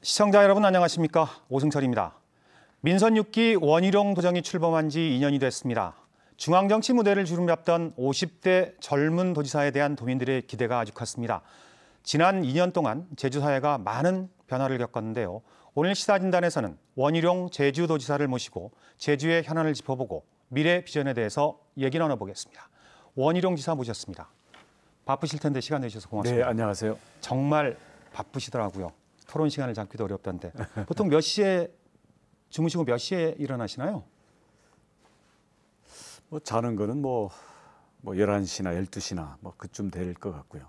시청자 여러분 안녕하십니까? 오승철입니다. 민선 6기 원희룡 도정이 출범한 지 2년이 됐습니다. 중앙정치 무대를 주름잡던 50대 젊은 도지사에 대한 도민들의 기대가 아주 컸습니다. 지난 2년 동안 제주사회가 많은 변화를 겪었는데요. 오늘 시사진단에서는 원희룡 제주도지사를 모시고 제주의 현안을 짚어보고 미래 비전에 대해서 얘기 나눠보겠습니다. 원희룡 지사 모셨습니다. 바쁘실 텐데 시간 내주셔서 고맙습니다. 네, 안녕하세요. 정말 바쁘시더라고요. 토론 시간을 잡기도 어렵던데 보통 몇 시에 주무시고 몇 시에 일어나시나요? 뭐 자는 거는 뭐, 뭐 11시나 12시나 뭐 그쯤 될 것 같고요.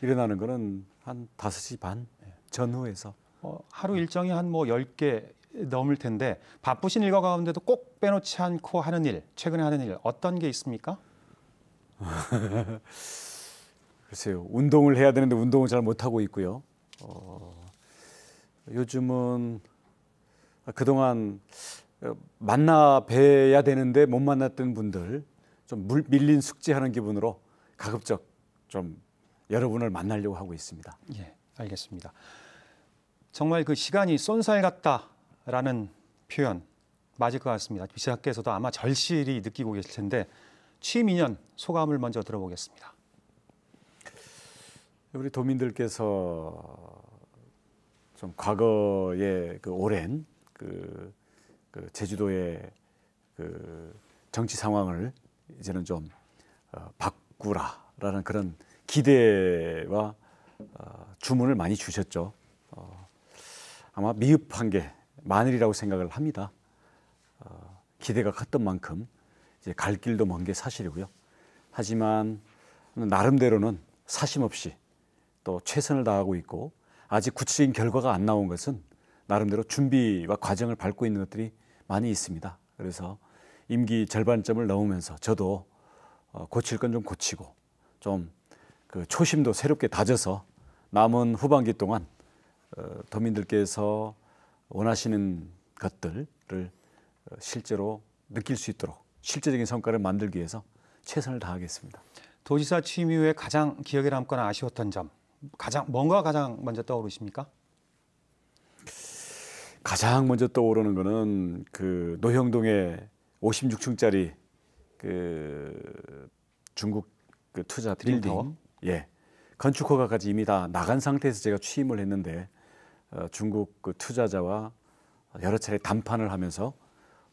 일어나는 거는 한 5시 반 전후에서 어, 하루 일정이 한뭐 10개 넘을 텐데 바쁘신 일과 가운데도 꼭 빼놓지 않고 하는 일, 최근에 하는 일 어떤 게 있습니까? 글쎄요. 운동을 해야 되는데 운동을 잘 못하고 있고요. 어... 요즘은 그동안 만나 뵈야 되는데 못 만났던 분들 좀 밀린 숙제하는 기분으로 가급적 좀 여러분을 만나려고 하고 있습니다. 예, 알겠습니다. 정말 그 시간이 쏜살 같다라는 표현 맞을 것 같습니다. 비시학께서도 아마 절실히 느끼고 계실 텐데 취임 2년 소감을 먼저 들어보겠습니다. 우리 도민들께서 좀 과거의 그 오랜 그, 그 제주도의 그 정치 상황을 이제는 좀 어, 바꾸라라는 그런 기대와 어, 주문을 많이 주셨죠. 어, 아마 미흡한 게 마늘이라고 생각을 합니다. 어, 기대가 컸던 만큼 이제 갈 길도 먼 게 사실이고요. 하지만 나름대로는 사심 없이 또 최선을 다하고 있고 아직 구체적인 결과가 안 나온 것은 나름대로 준비와 과정을 밟고 있는 것들이 많이 있습니다. 그래서 임기 절반점을 넘으면서 저도 어, 고칠 건 좀 고치고 좀그 초심도 새롭게 다져서 남은 후반기 동안 어, 도민들께서 원하시는 것들을 어, 실제로 느낄 수 있도록 실제적인 성과를 만들기 위해서 최선을 다하겠습니다. 도지사 취임 이후에 가장 기억에 남거나 아쉬웠던 점 가장 뭔가 가장 먼저 떠오르십니까? 가장 먼저 떠오르는 거는 그 노형동의 56층짜리 그 중국 그 투자 빌딩 예 건축 허가까지 이미 다 나간 상태에서 제가 취임을 했는데 어, 중국 그 투자자와 여러 차례 담판을 하면서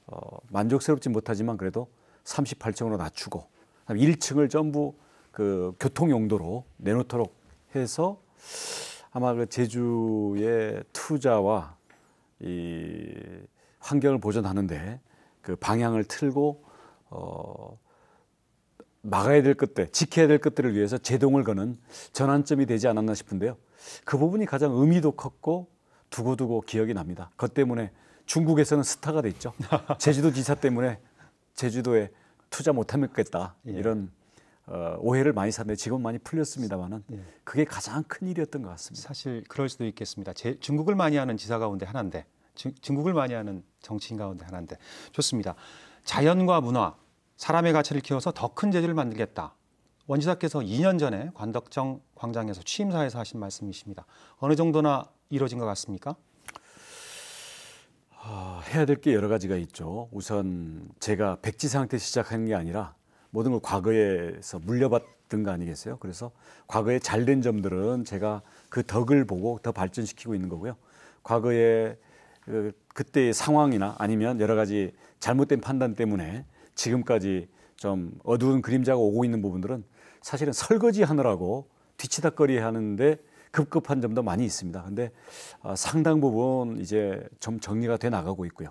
어, 만족스럽지 못하지만 그래도 38층으로 낮추고 1층을 전부 그 교통 용도로 내놓도록 해서 아마 그 제주의 투자와 이 환경을 보존하는데 그 방향을 틀고 어 막아야 될 것들, 지켜야 될 것들을 위해서 제동을 거는 전환점이 되지 않았나 싶은데요. 그 부분이 가장 의미도 컸고 두고두고 기억이 납니다. 그것 때문에 중국에서는 스타가 됐죠. 제주도 지사 때문에 제주도에 투자 못하겠다 면 예. 이런 어, 오해를 많이 샀는데 지금 많이 풀렸습니다만은 네. 예. 그게 가장 큰 일이었던 것 같습니다. 사실 그럴 수도 있겠습니다. 제, 중국을 많이 하는 지사 가운데 하나인데 중, 중국을 많이 하는 정치인 가운데 하나인데 좋습니다. 자연과 문화, 사람의 가치를 키워서 더큰 제주를 만들겠다. 원지사께서 2년 전에 관덕정 광장에서 취임사에서 하신 말씀이십니다. 어느 정도나 이루어진 것 같습니까? 아, 해야 될 게 여러 가지가 있죠. 우선 제가 백지 상태 시작한 게 아니라 모든 걸 과거에서 물려받던 거 아니겠어요? 그래서 과거에 잘된 점들은 제가 그 덕을 보고 더 발전시키고 있는 거고요. 과거에 그 그때의 상황이나 아니면 여러 가지 잘못된 판단 때문에 지금까지 좀 어두운 그림자가 오고 있는 부분들은 사실은 설거지 하느라고 뒤치다거리 하는데 급급한 점도 많이 있습니다. 근데 아, 상당 부분 이제 좀 정리가 돼 나가고 있고요.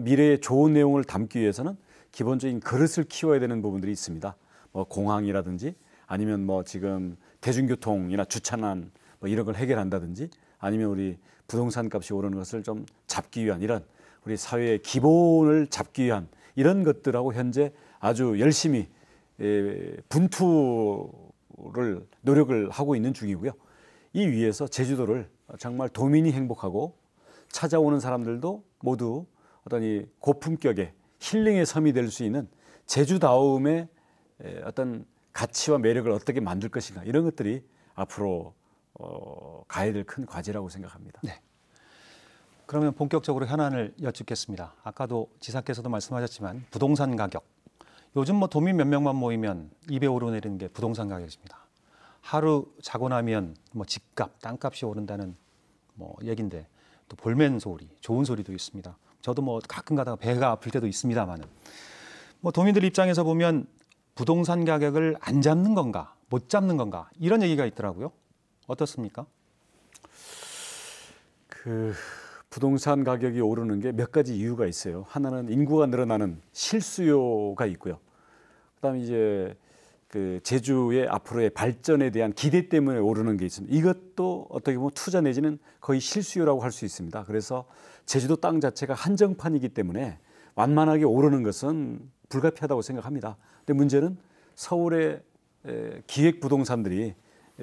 미래에 좋은 내용을 담기 위해서는 기본적인 그릇을 키워야 되는 부분들이 있습니다. 뭐 공항이라든지 아니면 뭐 지금 대중교통이나 주차난 뭐 이런 걸 해결한다든지 아니면 우리 부동산 값이 오르는 것을 좀 잡기 위한 이런 우리 사회의 기본을 잡기 위한 이런 것들하고 현재 아주 열심히 예, 분투를 노력을 하고 있는 중이고요. 이 위에서 제주도를 정말 도민이 행복하고 찾아오는 사람들도 모두 어떤 이 고품격의 힐링의 섬이 될 수 있는 제주다움의 어떤 가치와 매력을 어떻게 만들 것인가 이런 것들이 앞으로 어, 가야 될 큰 과제라고 생각합니다. 네. 그러면 본격적으로 현안을 여쭙겠습니다. 아까도 지사께서도 말씀하셨지만 부동산 가격. 요즘 뭐 도민 몇 명만 모이면 입에 오르내리는 게 부동산 가격입니다. 하루 자고 나면 뭐 집값, 땅값이 오른다는 뭐 얘긴데 또 볼멘 소리, 좋은 소리도 있습니다. 저도 뭐 가끔가다가 배가 아플 때도 있습니다만은 뭐 도민들 입장에서 보면 부동산 가격을 안 잡는 건가 못 잡는 건가 이런 얘기가 있더라고요. 어떻습니까? 그 부동산 가격이 오르는 게 몇 가지 이유가 있어요. 하나는 인구가 늘어나는 실수요가 있고요. 그다음에 이제 그 제주의 앞으로의 발전에 대한 기대 때문에 오르는 게 있습니다. 이것도 어떻게 보면 투자 내지는 거의 실수요라고 할 수 있습니다. 그래서 제주도 땅 자체가 한정판이기 때문에 완만하게 오르는 것은 불가피하다고 생각합니다. 근데 문제는 서울의 기획 부동산들이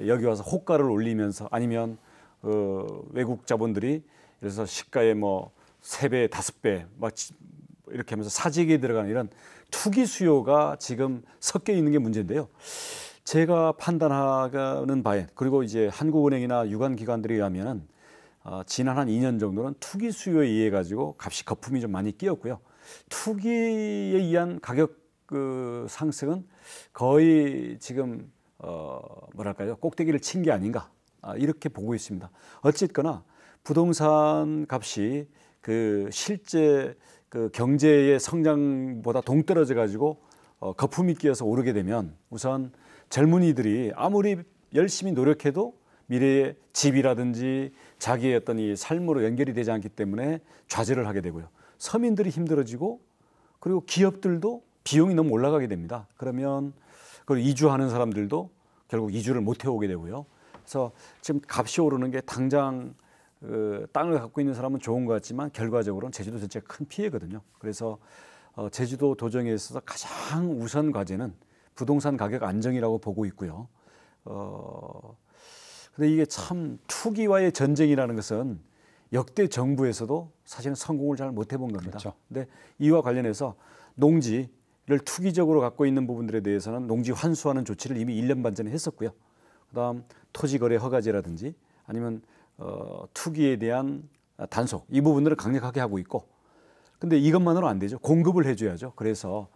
여기 와서 호가를 올리면서 아니면 어 외국 자본들이 그래서 시가에 뭐 세배 다섯 배막 이렇게 하면서 사직에 들어가는 이런 투기 수요가 지금 섞여 있는 게 문제인데요. 제가 판단하는 바에 그리고 이제 한국은행이나 유관 기관들에 의하면은 어, 지난 한 2년 정도는 투기 수요에 의해 가지고 값이 거품이 좀 많이 끼었고요. 투기에 의한 가격 그 상승은 거의 지금 어 뭐랄까요 꼭대기를 친 게 아닌가 아, 이렇게 보고 있습니다. 어쨌거나 부동산 값이 그 실제 그 경제의 성장보다 동떨어져 가지고 어, 거품이 끼어서 오르게 되면 우선 젊은이들이 아무리 열심히 노력해도 미래의 집이라든지 자기의 어떤 이 삶으로 연결이 되지 않기 때문에 좌절을 하게 되고요. 서민들이 힘들어지고 그리고 기업들도 비용이 너무 올라가게 됩니다. 그러면 그걸 이주하는 사람들도 결국 이주를 못 해오게 되고요. 그래서 지금 값이 오르는 게 당장 그 땅을 갖고 있는 사람은 좋은 것 같지만 결과적으로는 제주도 전체가 큰 피해거든요. 그래서 어, 제주도 도정에 있어서 가장 우선 과제는 부동산 가격 안정이라고 보고 있고요. 그런데 어, 이게 참 투기와의 전쟁이라는 것은 역대 정부에서도 사실은 성공을 잘 못 해본 겁니다. 그렇 근데 이와 관련해서 농지를 투기적으로 갖고 있는 부분들에 대해서는 농지 환수하는 조치를 이미 1년 반 전에 했었고요. 그다음 토지 거래 허가제라든지 아니면 어, 투기에 대한 단속 이 부분들을 강력하게 하고 있고 근데 이것만으로 안 되죠. 공급을 해줘야죠. 그래서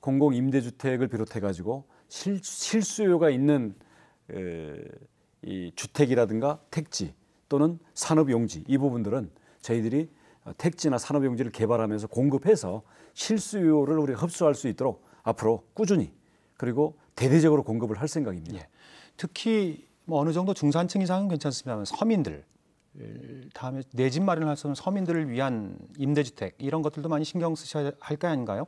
공공 임대주택을 비롯해 가지고 실, 실수요가 있는 에, 이 주택이라든가 택지 또는 산업용지 이 부분들은 저희들이 택지나 산업용지를 개발하면서 공급해서 실수요를 우리가 흡수할 수 있도록 앞으로 꾸준히 그리고 대대적으로 공급을 할 생각입니다. 예. 특히 뭐 어느 정도 중산층 이상은 괜찮습니다 서민들 다음에 내 집 마련할 수 없는 서민들을 위한 임대주택 이런 것들도 많이 신경 쓰셔야 할거 아닌가요?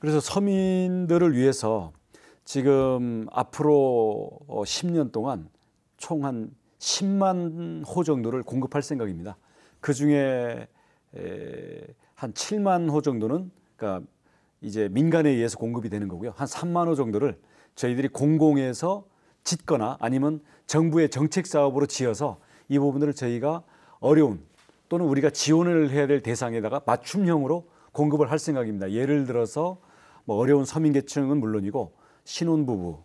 그래서 서민들을 위해서 지금 앞으로 10년 어, 동안 총 한 10만 호 정도를 공급할 생각입니다. 그 중에 한 7만 호 정도는 그러니까 이제 민간에 의해서 공급이 되는 거고요. 한 3만 호 정도를 저희들이 공공에서 짓거나 아니면 정부의 정책 사업으로 지어서 이 부분들을 저희가 어려운 또는 우리가 지원을 해야 될 대상에다가 맞춤형으로 공급을 할 생각입니다. 예를 들어서 뭐 어려운 서민계층은 물론이고 신혼부부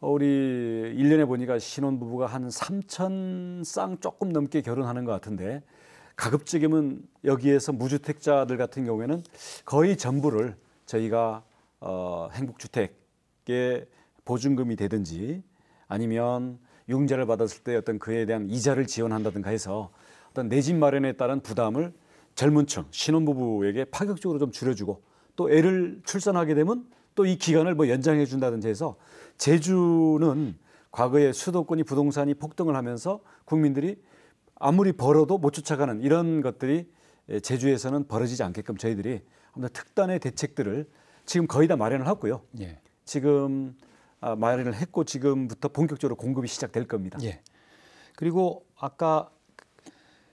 어, 우리 1년에 보니까 신혼부부가 한 3천 쌍 조금 넘게 결혼하는 것 같은데 가급적이면 여기에서 무주택자들 같은 경우에는 거의 전부를 저희가 어, 행복주택에 보증금이 되든지 아니면 융자를 받았을 때 어떤 그에 대한 이자를 지원한다든가 해서 어떤 내 집 마련에 따른 부담을 젊은 층 신혼부부에게 파격적으로 좀 줄여주고 또 애를 출산하게 되면 또 이 기간을 뭐 연장해 준다든지 해서 제주는 과거에 수도권이 부동산이 폭등을 하면서 국민들이 아무리 벌어도 못 쫓아가는 이런 것들이 제주에서는 벌어지지 않게끔 저희들이 특단의 대책들을 지금 거의 다 마련을 하고요. 예. 지금 아, 마련을 했고 지금부터 본격적으로 공급이 시작될 겁니다. 예. 그리고 아까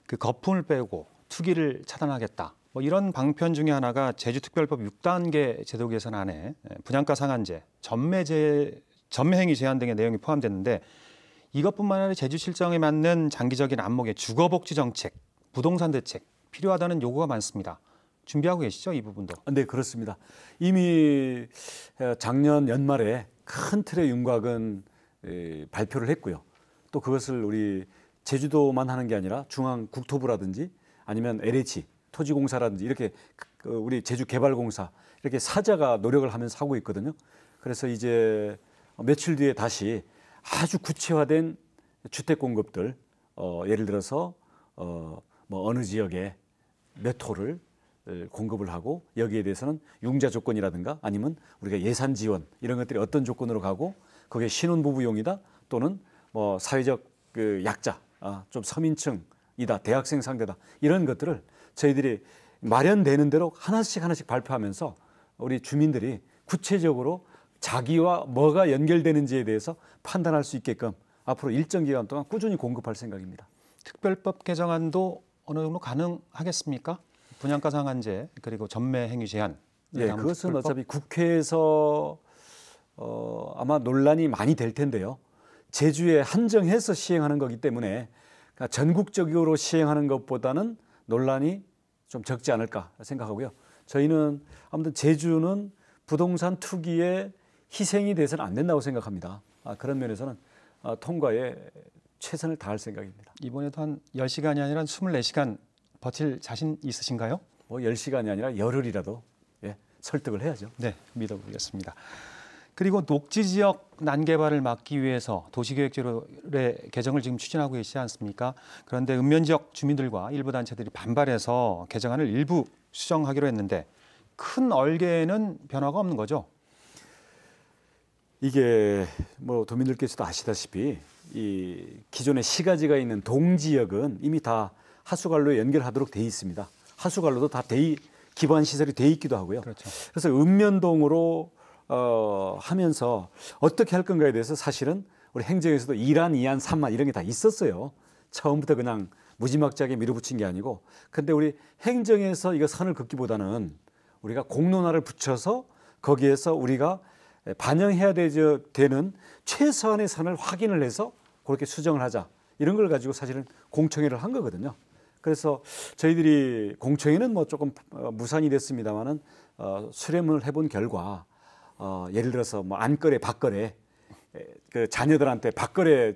그 거품을 빼고 투기를 차단하겠다. 뭐 이런 방편 중에 하나가 제주특별법 6단계 제도 개선 안에 예, 분양가 상한제, 전매제, 전매행위 제한 등의 내용이 포함됐는데 이것뿐만 아니라 제주실정에 맞는 장기적인 안목의 주거복지 정책, 부동산 대책 필요하다는 요구가 많습니다. 준비하고 계시죠? 이 부분도. 아, 네, 그렇습니다. 이미 작년 연말에 큰 틀의 윤곽은 발표를 했고요. 또 그것을 우리 제주도만 하는 게 아니라 중앙 국토부라든지 아니면 LH 토지공사라든지 이렇게 그, 그 우리 제주개발공사 이렇게 사자가 노력을 하면서 하고 있거든요. 그래서 이제 며칠 뒤에 다시 아주 구체화된 주택 공급들 어, 예를 들어서 어, 뭐 어느 지역에 몇 호를 공급을 하고 여기에 대해서는 융자 조건이라든가 아니면 우리가 예산 지원 이런 것들이 어떤 조건으로 가고 그게 신혼부부용이다 또는 뭐 사회적 그 약자 아, 좀 서민층이다 대학생 상대다 이런 것들을 저희들이 마련되는 대로 하나씩 하나씩 발표하면서 우리 주민들이 구체적으로 자기와 뭐가 연결되는지에 대해서 판단할 수 있게끔 앞으로 일정 기간 동안 꾸준히 공급할 생각입니다. 특별법 개정안도 어느 정도 가능하겠습니까? 분양가 상한제 그리고 전매 행위 제한. 예, 그것은 불법? 어차피 국회에서 어, 아마 논란이 많이 될 텐데요. 제주에 한정해서 시행하는 거기 때문에 그러니까 전국적으로 시행하는 것보다는 논란이 좀 적지 않을까 생각하고요. 저희는 아무튼 제주는 부동산 투기에 희생이 돼서는 안 된다고 생각합니다. 아, 그런 면에서는 아, 통과에 최선을 다할 생각입니다. 이번에도 한 10시간이 아니라 24시간 버틸 자신 있으신가요? 뭐 10시간이 아니라 열흘이라도 예, 설득을 해야죠. 네, 믿어보겠습니다. 그리고 녹지 지역 난개발을 막기 위해서 도시계획제의 개정을 지금 추진하고 계시지 않습니까? 그런데 읍면 지역 주민들과 일부 단체들이 반발해서 개정안을 일부 수정하기로 했는데 큰 얼개에는 변화가 없는 거죠. 이게 뭐 도민들께서도 아시다시피 이 기존의 시가지가 있는 동 지역은 이미 다 하수관로 연결하도록 돼 있습니다. 하수관로도 다 돼, 기반 시설이 돼 있기도 하고요. 그렇죠. 그래서 읍면동으로 어, 하면서 어떻게 할 건가에 대해서 사실은 우리 행정에서도 이란이안삼만 이런 게 다 있었어요. 처음부터 그냥 무지막지하게 밀어붙인 게 아니고 근데 우리 행정에서 이거 선을 긋기보다는 우리가 공론화를 붙여서 거기에서 우리가 반영해야 되 되는 최소한의 선을 확인을 해서 그렇게 수정을 하자 이런 걸 가지고 사실은 공청회를 한 거거든요. 그래서 저희들이 공청회는 뭐 조금 어, 무산이 됐습니다만은 어, 수렴을 해본 결과 어, 예를 들어서 뭐 안거래 박거래 그 자녀들한테 박거래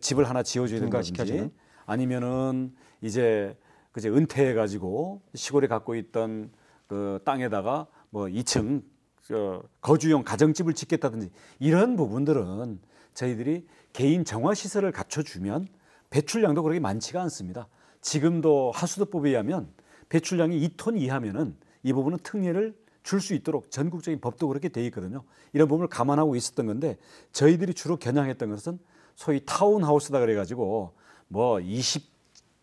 집을 하나 지어주든지 아니면은 이제 그제 은퇴해 가지고 시골에 갖고 있던 그 땅에다가 뭐 2층 어, 거주용 가정집을 짓겠다든지 이런 부분들은 저희들이 개인 정화 시설을 갖춰주면 배출량도 그렇게 많지가 않습니다. 지금도 하수도법에 의하면 배출량이 2톤 이하면은 이 부분은 특례를 줄 수 있도록 전국적인 법도 그렇게 돼 있거든요. 이런 부분을 감안하고 있었던 건데 저희들이 주로 겨냥했던 것은 소위 타운하우스다 그래가지고 뭐 20,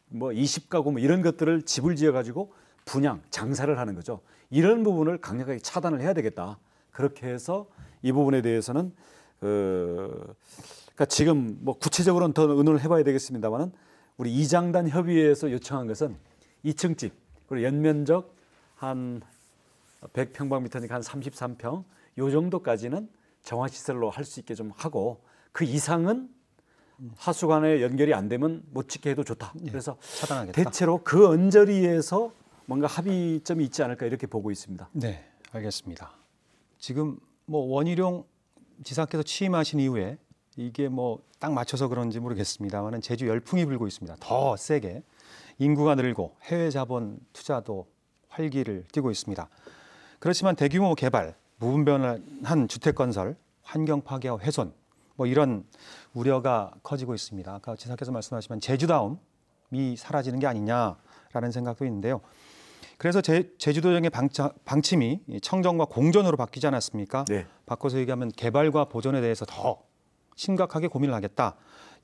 뭐 20가구 뭐 이런 것들을 집을 지어가지고 분양, 장사를 하는 거죠. 이런 부분을 강력하게 차단을 해야 되겠다. 그렇게 해서 이 부분에 대해서는 어, 그러니까 지금 뭐 구체적으로는 더 의논을 해봐야 되겠습니다만은 우리 이장단 협의회에서 요청한 것은 2층 집 그리고 연면적 한 100평방미터니까 한 33평 요 정도까지는 정화시설로 할 수 있게 좀 하고 그 이상은 하수관에 연결이 안 되면 못 짓게 해도 좋다. 예, 그래서 차단하 예, 대체로 그 언저리에서 뭔가 합의점이 있지 않을까 이렇게 보고 있습니다. 네, 알겠습니다. 지금 뭐 원희룡 지사께서 취임하신 이후에 이게 뭐 딱 맞춰서 그런지 모르겠습니다만은 제주 열풍이 불고 있습니다. 더 세게 인구가 늘고 해외 자본 투자도 활기를 띠고 있습니다. 그렇지만 대규모 개발, 무분별한 주택 건설, 환경 파괴와 훼손 뭐 이런 우려가 커지고 있습니다. 아까 지사께서 말씀하시면 제주다움이 사라지는 게 아니냐라는 생각도 있는데요. 그래서 제, 제주도정의 방차, 방침이 청정과 공전으로 바뀌지 않았습니까? 네. 바꿔서 얘기하면 개발과 보존에 대해서 더 심각하게 고민을 하겠다.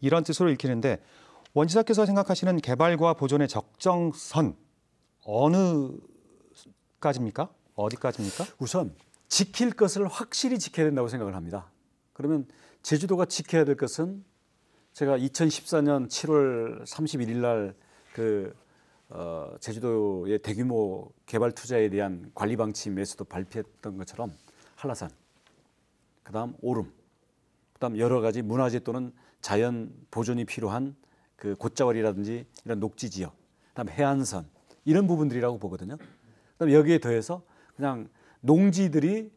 이런 뜻으로 읽히는데 원지사께서 생각하시는 개발과 보존의 적정선 어느까지입니까? 어디까지입니까? 우선 지킬 것을 확실히 지켜야 된다고 생각을 합니다. 그러면 제주도가 지켜야 될 것은 제가 2014년 7월 31일 날그 어, 제주도의 대규모 개발 투자에 대한 관리 방침에서도 발표했던 것처럼 한라산, 그다음 오름, 그다음 여러 가지 문화재 또는 자연 보존이 필요한 그 곶자월이라든지 이런 녹지 지역, 그다음 해안선 이런 부분들이라고 보거든요. 그다음 여기에 더해서 그냥 농지들이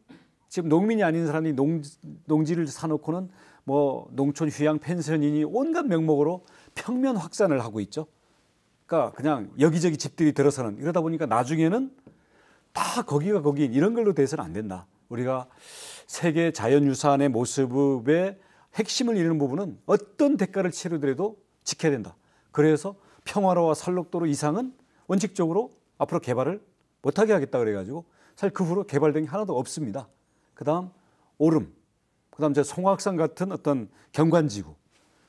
지금 농민이 아닌 사람이 농, 농지를 사놓고는 뭐 농촌 휴양 펜션이니 온갖 명목으로 평면 확산을 하고 있죠. 그러니까 그냥 여기저기 집들이 들어서는 이러다 보니까 나중에는 다 거기가 거기 이런 걸로 돼서는 안 된다. 우리가 세계 자연유산의 모습의 핵심을 잃는 부분은 어떤 대가를 치르더라도 지켜야 된다. 그래서 평화로와 산록도로 이상은 원칙적으로 앞으로 개발을 못하게 하겠다 그래가지고 사실 그 후로 개발된 게 하나도 없습니다. 그 다음 오름, 그 다음 송악산 같은 어떤 경관지구,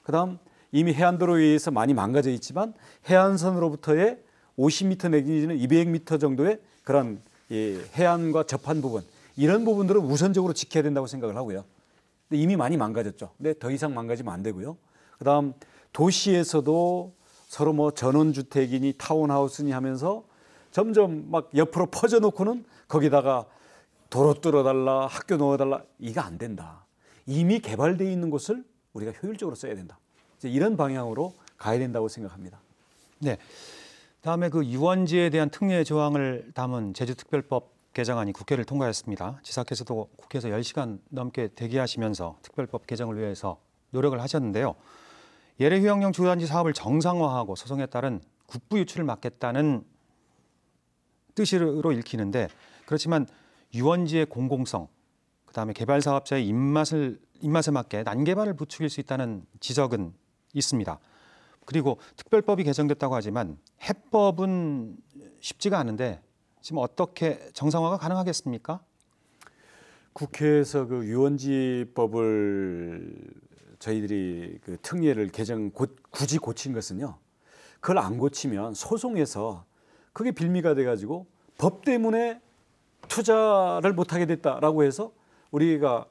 그 다음 이미 해안도로 에의해서 많이 망가져 있지만 해안선으로부터의 50m 내지는 200m 정도의 그런 해안과 접한 부분 이런 부분들은 우선적으로 지켜야 된다고 생각을 하고요. 근데 이미 많이 망가졌죠. 근데 더 이상 망가지면 안 되고요. 그다음 도시에서도 서로 뭐 전원주택이니 타운하우스니 하면서 점점 막 옆으로 퍼져놓고는 거기다가 도로 뚫어달라 학교 넣어달라 이거 안 된다. 이미 개발되어 있는 곳을 우리가 효율적으로 써야 된다. 이제 이런 방향으로 가야 된다고 생각합니다. 네. 다음에 그 유원지에 대한 특례 조항을 담은 제주특별법 개정안이 국회를 통과했습니다. 지사께서도 국회에서 10시간 넘게 대기하시면서 특별법 개정을 위해서 노력을 하셨는데요. 예래 휴양용 주거단지 사업을 정상화하고 소송에 따른 국부 유출을 막겠다는 뜻으로 읽히는데 그렇지만 유원지의 공공성, 그다음에 개발 사업자의 입맛을 입맛에 맞게 난개발을 부추길 수 있다는 지적은 있습니다. 그리고 특별법이 개정됐다고 하지만 해법은 쉽지가 않은데 지금 어떻게 정상화가 가능하겠습니까? 국회에서 그 유원지법을 저희들이 그 특례를 개정 굳이 고친 것은요. 그걸 안 고치면 소송에서 그게 빌미가 돼가지고 법 때문에 투자를 못하게 됐다라고 해서 우리가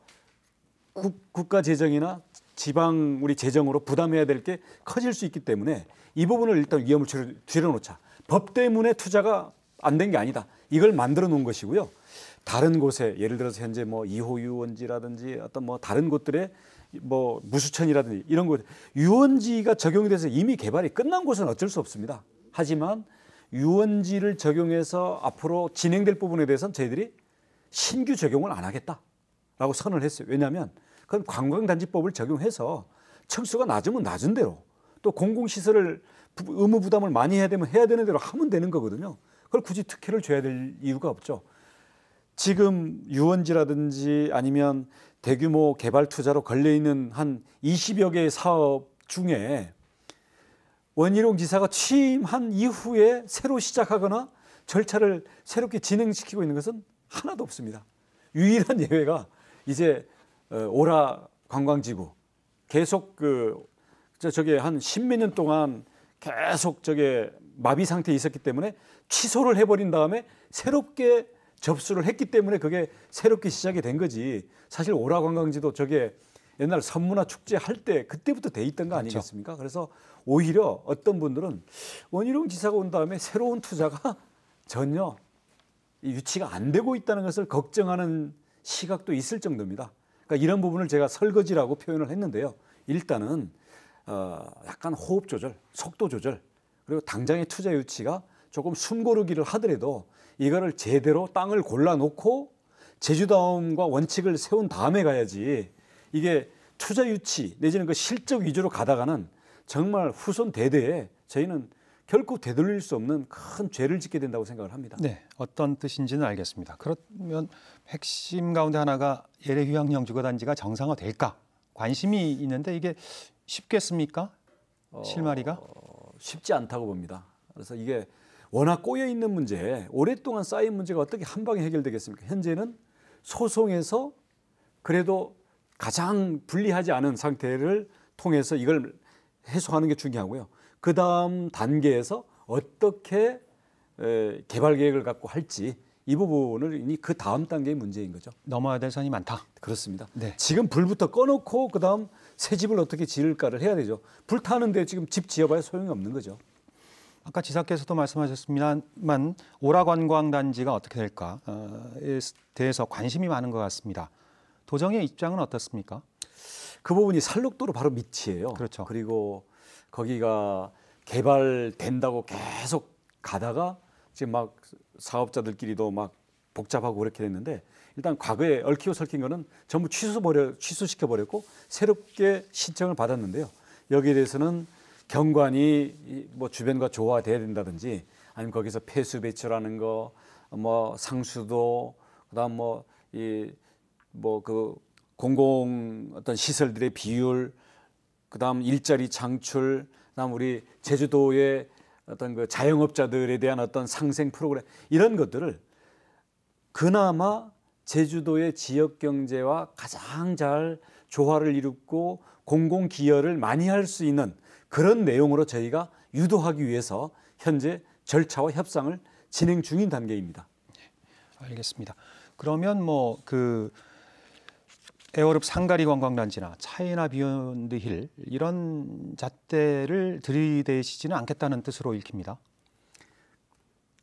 국, 국가 재정이나 지방 우리 재정으로 부담해야 될 게 커질 수 있기 때문에 이 부분을 일단 위험을 줄여놓자. 법 때문에 투자가 안된게 아니다. 이걸 만들어 놓은 것이고요. 다른 곳에 예를 들어서 현재 뭐2호 유원지라든지 어떤 뭐 다른 곳들의 뭐 무수천이라든지 이런 곳 유원지가 적용이 돼서 이미 개발이 끝난 곳은 어쩔 수 없습니다. 하지만 유원지를 적용해서 앞으로 진행될 부분에 대해서는 저희들이 신규 적용을 안 하겠다라고 선언을 했어요. 왜냐하면 그건 관광단지법을 적용해서 청수가 낮으면 낮은 대로 또 공공시설을 의무 부담을 많이 해야 되면 해야 되는 대로 하면 되는 거거든요. 그걸 굳이 특혜를 줘야 될 이유가 없죠. 지금 유원지라든지 아니면 대규모 개발 투자로 걸려 있는 한 20여 개의 사업 중에 원희룡 지사가 취임한 이후에 새로 시작하거나 절차를 새롭게 진행시키고 있는 것은 하나도 없습니다. 유일한 예외가 이제 어, 오라 관광지구 계속 그 저게 한 십몇 년 동안 계속 저게 마비 상태에 있었기 때문에 취소를 해버린 다음에 새롭게 접수를 했기 때문에 그게 새롭게 시작이 된 거지. 사실 오라관광지도 저게 옛날 선문화 축제 할 때 그때부터 돼 있던 거 아니겠습니까? 그렇죠. 그래서 오히려 어떤 분들은 원희룡 지사가 온 다음에 새로운 투자가 전혀 유치가 안 되고 있다는 것을 걱정하는 시각도 있을 정도입니다. 그러니까 이런 부분을 제가 설거지라고 표현을 했는데요. 일단은 어, 약간 호흡 조절, 속도 조절, 그리고 당장의 투자 유치가 조금 숨고르기를 하더라도 이거를 제대로 땅을 골라놓고 제주다움과 원칙을 세운 다음에 가야지 이게 투자 유치 내지는 그 실적 위주로 가다가는 정말 후손 대대에 저희는 결코 되돌릴 수 없는 큰 죄를 짓게 된다고 생각을 합니다. 네, 어떤 뜻인지는 알겠습니다. 그러면 핵심 가운데 하나가 예래 휴양형 주거단지가 정상화될까 관심이 있는데 이게 쉽겠습니까? 어, 실마리가 쉽지 않다고 봅니다. 그래서 이게 워낙 꼬여 있는 문제, 오랫동안 쌓인 문제가 어떻게 한 방에 해결되겠습니까? 현재는 소송에서 그래도 가장 불리하지 않은 상태를 통해서 이걸 해소하는 게 중요하고요. 그 다음 단계에서 어떻게 개발 계획을 갖고 할지 이 부분을 이미 그 다음 단계의 문제인 거죠. 넘어야 될 선이 많다. 그렇습니다. 네. 지금 불부터 꺼놓고 그 다음 새 집을 어떻게 지을까를 해야 되죠. 불타는데 지금 집 지어봐야 소용이 없는 거죠. 아까 지사께서도 말씀하셨습니다만 오라관광단지가 어떻게 될까에 어, 대해서 관심이 많은 것 같습니다. 도정의 입장은 어떻습니까? 그 부분이 산록도로 바로 밑이에요. 그렇죠. 그리고 거기가 개발된다고 계속 가다가 지금 막 사업자들끼리도 막 복잡하고 그렇게 됐는데 일단 과거에 얽히고 설킨 거는 전부 취소 버려 취소시켜 버렸고 새롭게 신청을 받았는데요. 여기에 대해서는 경관이 뭐 주변과 조화돼야 된다든지 아니면 거기서 폐수 배출하는 거 뭐 상수도 그다음 뭐 이 뭐 그 공공 어떤 시설들의 비율 그다음 일자리 창출 그다음 우리 제주도의 어떤 그 자영업자들에 대한 어떤 상생 프로그램 이런 것들을 그나마 제주도의 지역 경제와 가장 잘 조화를 이루고 공공 기여를 많이 할 수 있는 그런 내용으로 저희가 유도하기 위해서 현재 절차와 협상을 진행 중인 단계입니다. 알겠습니다. 그러면 뭐 그 에어럽 상가리 관광단지나 차이나 비욘드 힐 이런 잣대를 들이대시지는 않겠다는 뜻으로 읽힙니다.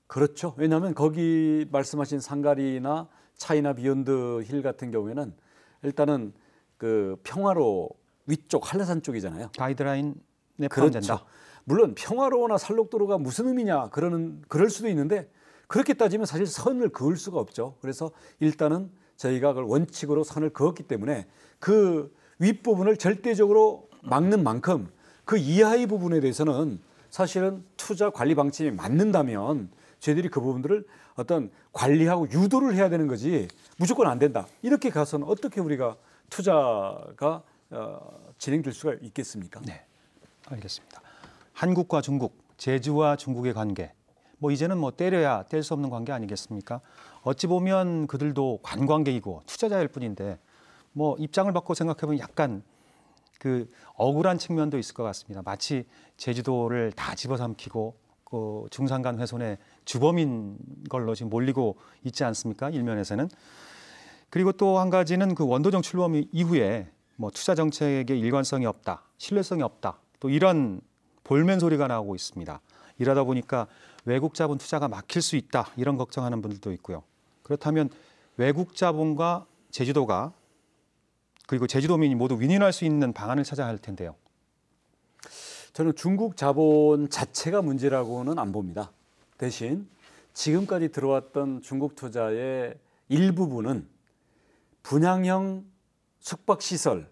그렇죠. 왜냐하면 거기 말씀하신 상가리나 차이나 비욘드 힐 같은 경우에는 일단은 그 평화로 위쪽 한라산 쪽이잖아요. 가이드라인 네, 포함된다. 그렇죠. 물론 평화로우나 산록도로가 무슨 의미냐 그러는 그럴 수도 있는데 그렇게 따지면 사실 선을 그을 수가 없죠. 그래서 일단은 저희가 그걸 원칙으로 선을 그었기 때문에 그 윗부분을 절대적으로 막는 만큼 그 이하의 부분에 대해서는 사실은 투자 관리 방침이 맞는다면 저희들이 그 부분들을 어떤 관리하고 유도를 해야 되는 거지 무조건 안 된다. 이렇게 가서는 어떻게 우리가 투자가 어, 진행될 수가 있겠습니까? 네. 알겠습니다. 한국과 중국, 제주와 중국의 관계. 뭐 이제는 뭐 때려야 뗄 수 없는 관계 아니겠습니까? 어찌 보면 그들도 관광객이고 투자자일 뿐인데 뭐 입장을 바꿔 생각해보면 약간 그 억울한 측면도 있을 것 같습니다. 마치 제주도를 다 집어삼키고 그 중산간 훼손의 주범인 걸로 지금 몰리고 있지 않습니까? 일면에서는 그리고 또 한 가지는 그 원도정 출범 이후에 뭐 투자 정책의 일관성이 없다, 신뢰성이 없다 또 이런 볼멘 소리가 나오고 있습니다. 이러다 보니까 외국 자본 투자가 막힐 수 있다 이런 걱정하는 분들도 있고요. 그렇다면 외국 자본과 제주도가 그리고 제주도민이 모두 윈윈할 수 있는 방안을 찾아야 할 텐데요. 저는 중국 자본 자체가 문제라고는 안 봅니다. 대신 지금까지 들어왔던 중국 투자의 일부분은 분양형 숙박시설을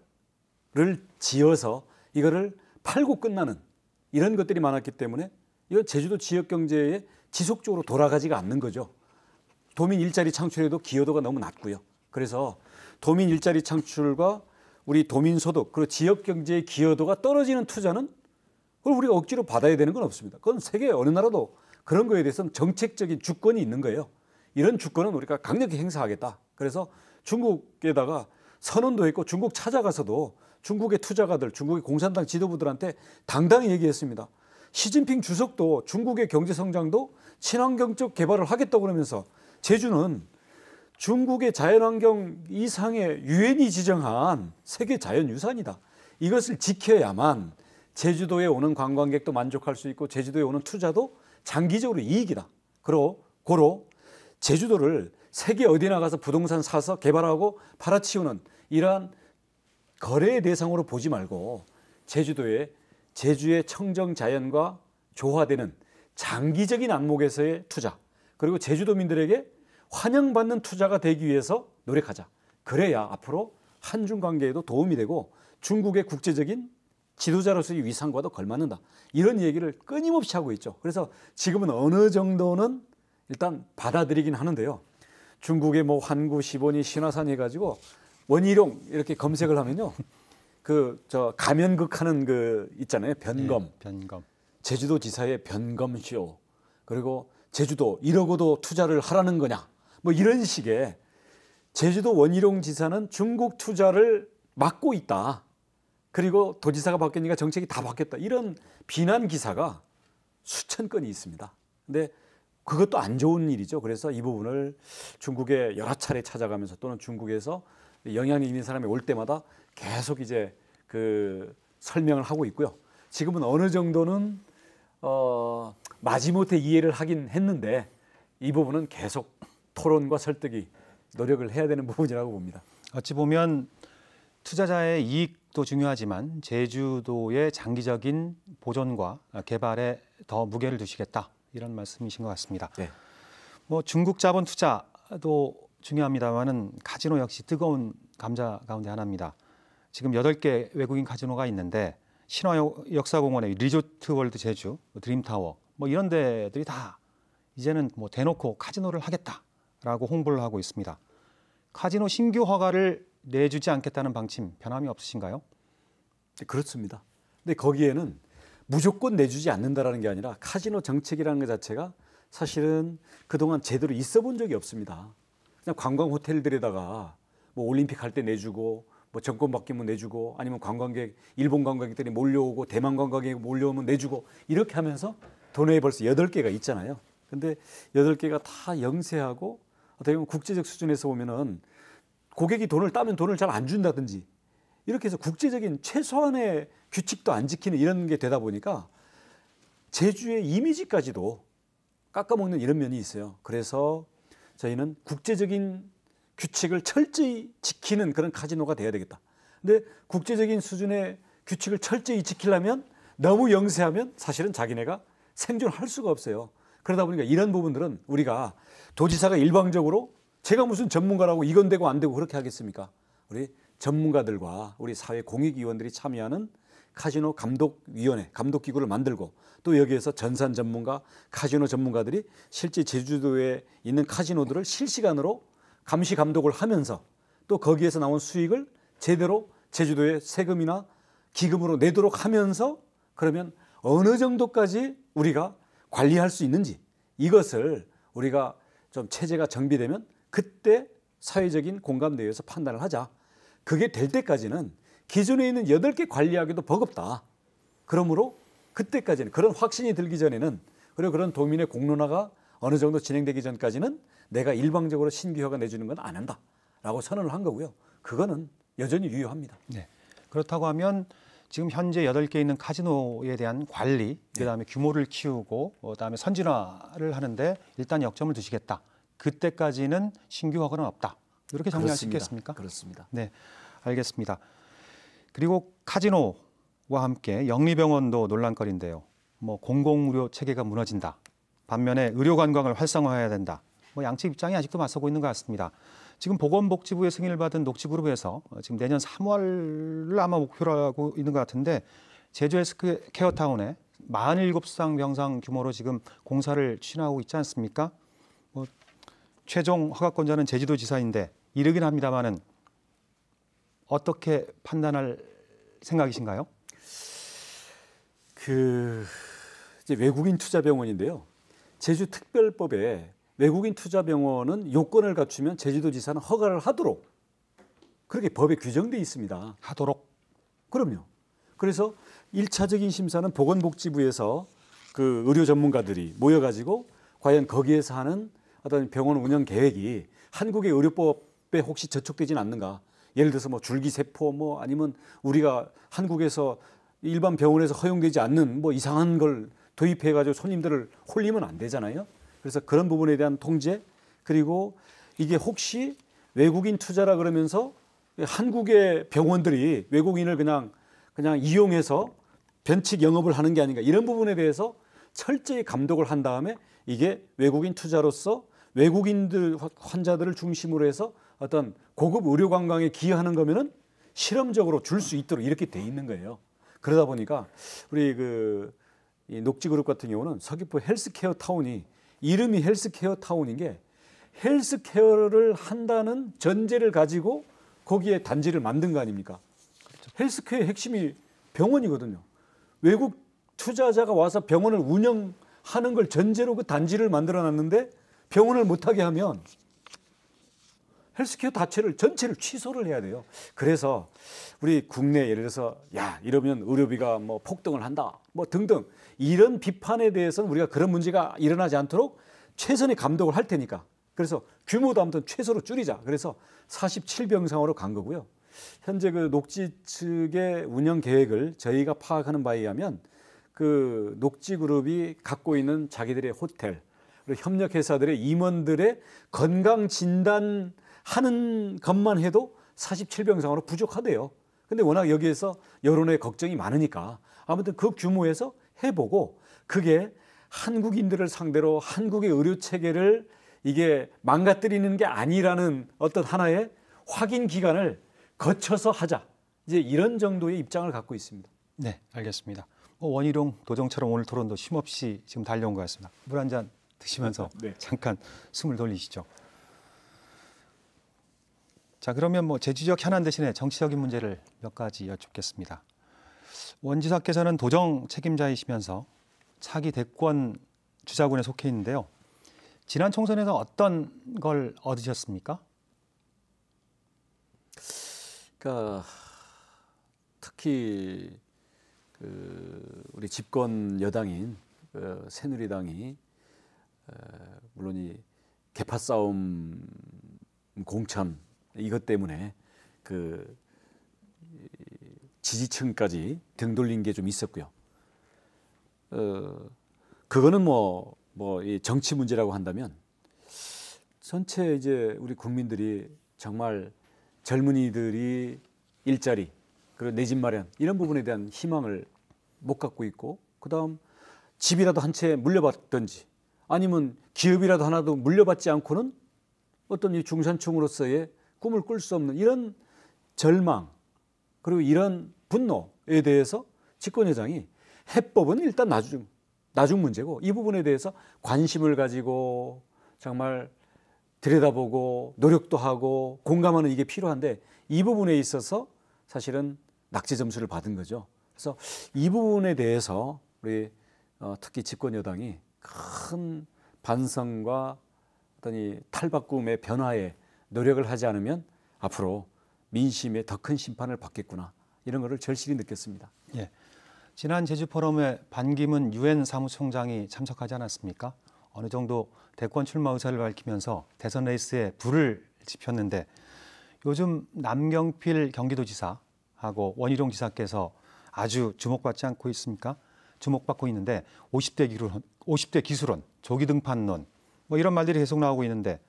지어서 이거를 팔고 끝나는 이런 것들이 많았기 때문에 이건 제주도 지역 경제에 지속적으로 돌아가지가 않는 거죠. 도민 일자리 창출에도 기여도가 너무 낮고요. 그래서 도민 일자리 창출과 우리 도민 소득 그리고 지역 경제의 기여도가 떨어지는 투자는 그걸 우리가 억지로 받아야 되는 건 없습니다. 그건 세계 어느 나라도 그런 거에 대해서는 정책적인 주권이 있는 거예요. 이런 주권은 우리가 강력히 행사하겠다. 그래서 중국에다가 선언도 했고 중국 찾아가서도 중국의 투자가들, 중국의 공산당 지도부들한테 당당히 얘기했습니다. 시진핑 주석도 중국의 경제 성장도 친환경적 개발을 하겠다고 그러면서 제주는 중국의 자연환경 이상의 유엔이 지정한 세계 자연유산이다. 이것을 지켜야만 제주도에 오는 관광객도 만족할 수 있고 제주도에 오는 투자도 장기적으로 이익이다. 그러 고로 제주도를 세계 어디 나가서 부동산 사서 개발하고 팔아치우는 이러한 거래의 대상으로 보지 말고 제주도의 제주의 청정 자연과 조화되는 장기적인 안목에서의 투자 그리고 제주도민들에게 환영받는 투자가 되기 위해서 노력하자. 그래야 앞으로 한중 관계에도 도움이 되고 중국의 국제적인 지도자로서의 위상과도 걸맞는다. 이런 얘기를 끊임없이 하고 있죠. 그래서 지금은 어느 정도는 일단 받아들이긴 하는데요. 중국의 뭐 환구 시보니 신화산 해가지고 원희룡 이렇게 검색을 하면요. 그 저 가면극 하는 그 있잖아요. 변검. 네, 변검. 제주도 지사의 변검 쇼. 그리고 제주도 이러고도 투자를 하라는 거냐. 뭐 이런 식의 제주도 원희룡 지사는 중국 투자를 막고 있다. 그리고 도지사가 바뀌니까 정책이 다 바뀌었다. 이런 비난 기사가 수천 건이 있습니다. 근데 그것도 안 좋은 일이죠. 그래서 이 부분을 중국에 여러 차례 찾아가면서 또는 중국에서 영향이 있는 사람이 올 때마다 계속 이제 그 설명을 하고 있고요. 지금은 어느 정도는 어, 마지못해 이해를 하긴 했는데 이 부분은 계속 토론과 설득이 노력을 해야 되는 부분이라고 봅니다. 어찌 보면 투자자의 이익도 중요하지만 제주도의 장기적인 보존과 개발에 더 무게를 두시겠다 이런 말씀이신 것 같습니다. 네. 뭐 중국 자본 투자도 중요합니다만은 카지노 역시 뜨거운 감자 가운데 하나입니다. 지금 여개 외국인 카지노가 있는데 신화역사공원의 리조트 월드 제주, 뭐 드림타워 뭐 이런 데들이 다 이제는 뭐 대놓고 카지노를 하겠다라고 홍보를 하고 있습니다. 카지노 신규 허가를 내주지 않겠다는 방침 변함이 없으신가요? 네, 그렇습니다. 근데 거기에는 무조건 내주지 않는다라는 게 아니라 카지노 정책이라는 것 자체가 사실은 그동안 제대로 있어 본 적이 없습니다. 그냥 관광 호텔들에다가 뭐 올림픽 할 때 내주고 뭐 정권 바뀌면 내주고 아니면 관광객 일본 관광객들이 몰려오고 대만 관광객 이 몰려오면 내주고 이렇게 하면서 도내에 벌써 여덟 개가 있잖아요. 근데 여덟 개가 다 영세하고 어떻게 보면 국제적 수준에서 보면은 고객이 돈을 따면 돈을 잘 안 준다든지 이렇게 해서 국제적인 최소한의 규칙도 안 지키는 이런 게 되다 보니까 제주의 이미지까지도 깎아먹는 이런 면이 있어요. 그래서 저희는 국제적인 규칙을 철저히 지키는 그런 카지노가 돼야 되겠다. 근데 국제적인 수준의 규칙을 철저히 지키려면 너무 영세하면 사실은 자기네가 생존할 수가 없어요. 그러다 보니까 이런 부분들은 우리가 도지사가 일방적으로 제가 무슨 전문가라고 이건 되고 안 되고 그렇게 하겠습니까? 우리 전문가들과 우리 사회 공익위원들이 참여하는 카지노 감독위원회 감독기구를 만들고 또 여기에서 전산 전문가, 카지노 전문가들이 실제 제주도에 있는 카지노들을 실시간으로 감시 감독을 하면서 또 거기에서 나온 수익을 제대로 제주도에 세금이나 기금으로 내도록 하면서 그러면 어느 정도까지 우리가 관리할 수 있는지 이것을 우리가 좀 체제가 정비되면 그때 사회적인 공감대에서 판단을 하자. 그게 될 때까지는 기존에 있는 8개 관리하기도 버겁다. 그러므로 그때까지는 그런 확신이 들기 전에는 그리고 그런 도민의 공론화가 어느 정도 진행되기 전까지는 내가 일방적으로 신규화가 내주는 건 안 한다라고 선언을 한 거고요. 그거는 여전히 유효합니다. 네. 그렇다고 하면 지금 현재 여덟 개 있는 카지노에 대한 관리, 네. 그다음에 네. 규모를 키우고 어, 그다음에 선진화를 하는데 일단 역점을 두시겠다. 그때까지는 신규 허가는 없다. 이렇게 정리할 수 있겠습니까? 그렇습니다. 네. 알겠습니다. 그리고 카지노 와 함께 영리병원도 논란거리인데요. 뭐 공공의료 체계가 무너진다. 반면에 의료 관광을 활성화해야 된다. 뭐 양측 입장이 아직도 맞서고 있는 것 같습니다. 지금 보건복지부의 승인을 받은 녹지그룹에서 어, 지금 내년 3월을 아마 목표로 하고 있는 것 같은데 제주의 케어타운에 47상 병상 규모로 지금 공사를 추진하고 있지 않습니까? 뭐 최종 허가권자는 제주도 지사인데 이르긴 합니다마는 어떻게 판단할 생각이신가요? 그 이제 외국인 투자병원인데요. 제주특별법에 외국인 투자병원은 요건을 갖추면 제주도지사는 허가를 하도록 그렇게 법에 규정돼 있습니다. 하도록. 그럼요. 그래서 일차적인 심사는 보건복지부에서 그 의료 전문가들이 모여가지고 과연 거기에서 하는 어떤 병원 운영 계획이 한국의 의료법에 혹시 저촉되진 않는가. 예를 들어서 뭐 줄기세포 뭐 아니면 우리가 한국에서 일반 병원에서 허용되지 않는 뭐 이상한 걸 도입해 가지고 손님들을 홀리면 안 되잖아요. 그래서 그런 부분에 대한 통제 그리고 이게 혹시 외국인 투자라 그러면서 한국의 병원들이 외국인을 그냥 그냥 이용해서 변칙 영업을 하는 게 아닌가 이런 부분에 대해서 철저히 감독을 한 다음에 이게 외국인 투자로서 외국인들 환자들을 중심으로 해서 어떤 고급 의료 관광에 기여하는 거면은 실험적으로 줄 수 있도록 이렇게 돼 있는 거예요. 그러다 보니까 우리 그 녹지그룹 같은 경우는 서귀포 헬스케어 타운이 이름이 헬스케어 타운인 게 헬스케어를 한다는 전제를 가지고 거기에 단지를 만든 거 아닙니까? 그렇죠. 헬스케어의 핵심이 병원이거든요. 외국 투자자가 와서 병원을 운영하는 걸 전제로 그 단지를 만들어 놨는데 병원을 못하게 하면 헬스케어 자체를 전체를 취소를 해야 돼요. 그래서 우리 국내 예를 들어서 야 이러면 의료비가 뭐 폭등을 한다 뭐 등등 이런 비판에 대해서는 우리가 그런 문제가 일어나지 않도록 최선의 감독을 할 테니까 그래서 규모도 아무튼 최소로 줄이자 그래서 47병상으로 간 거고요. 현재 그 녹지 측의 운영 계획을 저희가 파악하는 바에 의하면 그 녹지 그룹이 갖고 있는 자기들의 호텔 그리고 협력 회사들의 임원들의 건강 진단 하는 것만 해도 47배 이상으로 부족하대요. 근데 워낙 여기에서 여론의 걱정이 많으니까 아무튼 그 규모에서 해보고 그게 한국인들을 상대로 한국의 의료 체계를 이게 망가뜨리는 게 아니라는 어떤 하나의 확인 기간을 거쳐서 하자. 이제 이런 정도의 입장을 갖고 있습니다. 네, 알겠습니다. 뭐 원희룡 도정처럼 오늘 토론도 쉼없이 지금 달려온 것 같습니다. 물 한 잔 드시면서 네. 잠깐 숨을 돌리시죠. 자, 그러면 뭐 제주적 현안 대신에 정치적인 문제를 몇 가지 여쭙겠습니다. 원 지사께서는 도정 책임자이시면서 차기 대권 주자군에 속해 있는데요. 지난 총선에서 어떤 걸 얻으셨습니까? 그러니까 특히 그 우리 집권 여당인 그 새누리당이 어, 물론 이 개파 싸움 공천 이것 때문에 그 지지층까지 등돌린 게 좀 있었고요. 어, 그거는 뭐, 뭐, 이 정치 문제라고 한다면 전체 이제 우리 국민들이 정말 젊은이들이 일자리, 그리고 내 집 마련 이런 부분에 대한 희망을 못 갖고 있고, 그 다음 집이라도 한 채 물려받든지 아니면 기업이라도 하나도 물려받지 않고는 어떤 이 중산층으로서의 꿈을 꿀 수 없는 이런 절망 그리고 이런 분노에 대해서 집권여당이 해법은 일단 나중 나중 문제고 이 부분에 대해서 관심을 가지고 정말 들여다보고 노력도 하고 공감하는 이게 필요한데 이 부분에 있어서 사실은 낙제 점수를 받은 거죠. 그래서 이 부분에 대해서 우리 어, 특히 집권 여당이 큰 반성과 어떤 이 탈바꿈의 변화에 노력을 하지 않으면 앞으로 민심의 더 큰 심판을 받겠구나 이런 것을 절실히 느꼈습니다. 예. 지난 제주 포럼에 반기문 유엔 사무총장이 참석하지 않았습니까? 어느 정도 대권 출마 의사를 밝히면서 대선 레이스에 불을 지폈는데 요즘 남경필 경기도지사하고 원희룡 지사께서 아주 주목받지 않고 있습니까? 주목받고 있는데 50대 기술론, 50대 기술론, 조기 등판론 뭐 이런 말들이 계속 나오고 있는데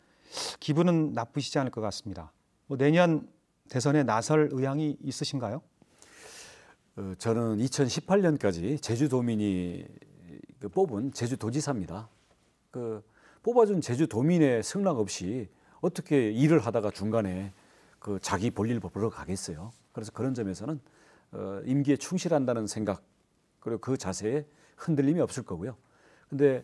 기분은 나쁘시지 않을 것 같습니다. 뭐 내년 대선에 나설 의향이 있으신가요? 어, 저는 2018년까지 제주도민이 그 뽑은 제주도지사입니다. 그 뽑아준 제주도민의 승낙 없이 어떻게 일을 하다가 중간에 그 자기 볼일 보러 가겠어요. 그래서 그런 점에서는 어, 임기에 충실한다는 생각 그리고 그 자세에 흔들림이 없을 거고요. 근데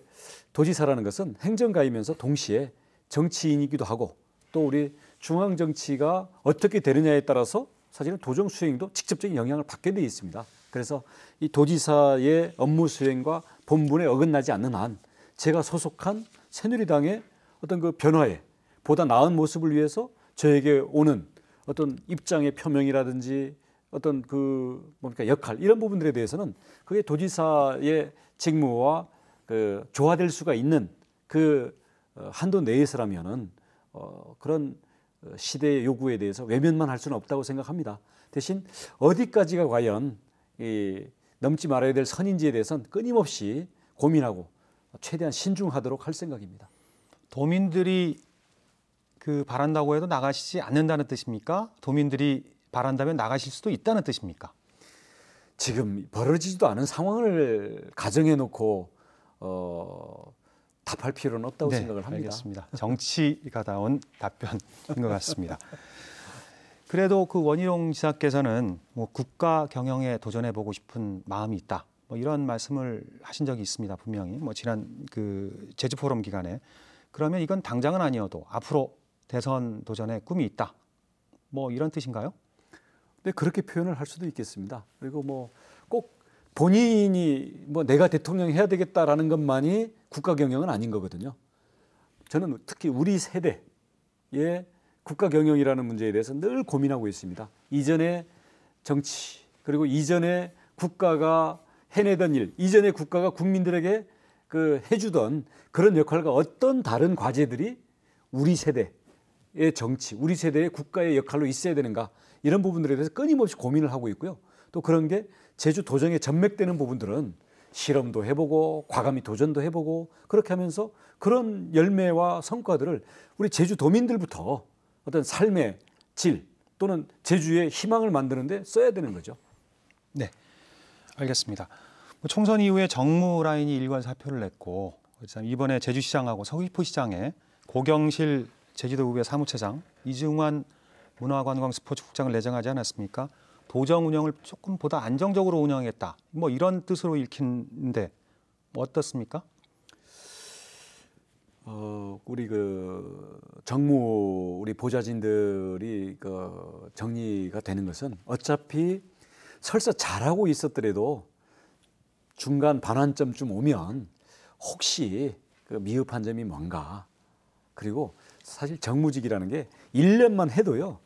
도지사라는 것은 행정가이면서 동시에 정치인이기도 하고 또 우리 중앙 정치가 어떻게 되느냐에 따라서 사실은 도정 수행도 직접적인 영향을 받게 되어 있습니다. 그래서 이 도지사의 업무 수행과 본분에 어긋나지 않는 한 제가 소속한 새누리당의 어떤 그 변화에 보다 나은 모습을 위해서 저에게 오는 어떤 입장의 표명이라든지 어떤 그 뭡니까 역할 이런 부분들에 대해서는 그게 도지사의 직무와 그 조화될 수가 있는 그 어, 한도 내에서라면은 어, 그런 어, 시대의 요구에 대해서 외면만 할 수는 없다고 생각합니다. 대신 어디까지가 과연 이 넘지 말아야 될 선인지에 대해서는 끊임없이 고민하고 최대한 신중하도록 할 생각입니다. 도민들이 그 바란다고 해도 나가시지 않는다는 뜻입니까? 도민들이 바란다면 나가실 수도 있다는 뜻입니까? 지금 벌어지지도 않은 상황을 가정해 놓고 어, 답할 필요는 없다고 네, 생각을 합니다. 알겠습니다. 정치가다운 답변인 것 같습니다. 그래도 그 원희룡 지사께서는 뭐 국가 경영에 도전해 보고 싶은 마음이 있다. 뭐 이런 말씀을 하신 적이 있습니다. 분명히 뭐 지난 그 제주 포럼 기간에 그러면 이건 당장은 아니어도 앞으로 대선 도전에 꿈이 있다. 뭐 이런 뜻인가요? 네 그렇게 표현을 할 수도 있겠습니다. 그리고 뭐 본인이 뭐 내가 대통령 해야 되겠다라는 것만이 국가 경영은 아닌 거거든요. 저는 특히 우리 세대의 국가 경영이라는 문제에 대해서 늘 고민하고 있습니다. 이전에 정치 그리고 이전에 국가가 해내던 일, 이전에 국가가 국민들에게 그 해주던 그런 역할과 어떤 다른 과제들이 우리 세대의 정치, 우리 세대의 국가의 역할로 있어야 되는가 이런 부분들에 대해서 끊임없이 고민을 하고 있고요. 또 그런 게 제주 도정에 전맥되는 부분들은 실험도 해보고 과감히 도전도 해보고 그렇게 하면서 그런 열매와 성과들을 우리 제주 도민들부터 어떤 삶의 질 또는 제주의 희망을 만드는데 써야 되는 거죠. 네, 알겠습니다. 뭐 총선 이후에 정무 라인이 일괄 사표를 냈고 이번에 제주시장하고 서귀포시장에 고경실 제주도의회 사무처장 이중환 문화관광스포츠국장을 내정하지 않았습니까? 도정 운영을 조금 보다 안정적으로 운영했다뭐 이런 뜻으로 읽힌데 어떻습니까? 어, 우리 그 정무 우리 보좌진들이 그 정리가 되는 것은 어차피 설사 잘하고 있었더라도 중간 반환점쯤 오면 혹시 그 미흡한 점이 뭔가 그리고 사실 정무직이라는 게 1년만 해도요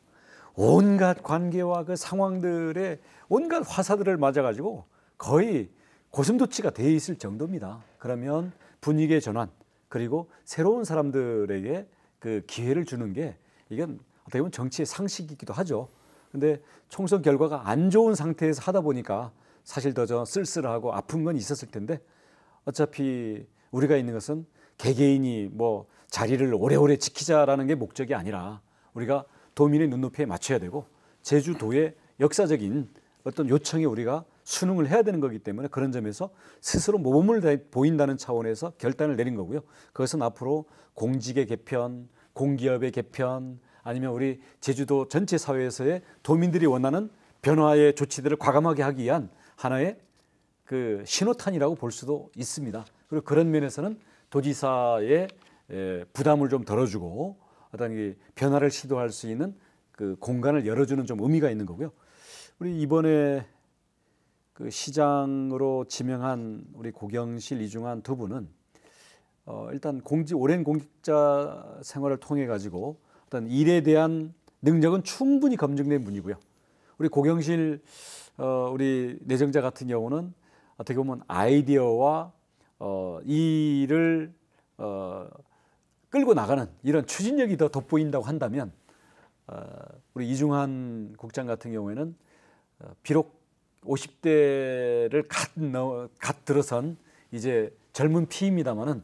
온갖 관계와 그 상황들의 온갖 화사들을 맞아가지고 거의 고슴도치가 돼 있을 정도입니다. 그러면 분위기의 전환 그리고 새로운 사람들에게 그 기회를 주는 게 이건 어떻게 보면 정치의 상식이기도 하죠. 근데 총선 결과가 안 좋은 상태에서 하다 보니까 사실 더저 쓸쓸하고 아픈 건 있었을 텐데 어차피 우리가 있는 것은 개개인이 뭐 자리를 오래오래 지키자라는 게 목적이 아니라 우리가 도민의 눈높이에 맞춰야 되고 제주도의 역사적인 어떤 요청에 우리가 수능을 해야 되는 거기 때문에 그런 점에서 스스로 모범을 보인다는 차원에서 결단을 내린 거고요. 그것은 앞으로 공직의 개편, 공기업의 개편 아니면 우리 제주도 전체 사회에서의 도민들이 원하는 변화의 조치들을 과감하게 하기 위한 하나의 그 신호탄이라고 볼 수도 있습니다. 그리고 그런 면에서는 도지사의 부담을 좀 덜어주고 어떤 변화를 시도할 수 있는 그 공간을 열어주는 좀 의미가 있는 거고요. 우리 이번에 그 시장으로 지명한 우리 고경실 이중한 두 분은 어, 일단 공직 오랜 공직자 생활을 통해 가지고 어떤 일에 대한 능력은 충분히 검증된 분이고요. 우리 고경실 어, 우리 내정자 같은 경우는 어떻게 보면 아이디어와 어, 일을 어, 끌고 나가는 이런 추진력이 더 돋보인다고 한다면 어, 우리 이중환 국장 같은 경우에는 어, 비록 50대를 갓, 넣어, 갓 들어선 이제 젊은 피입니다마는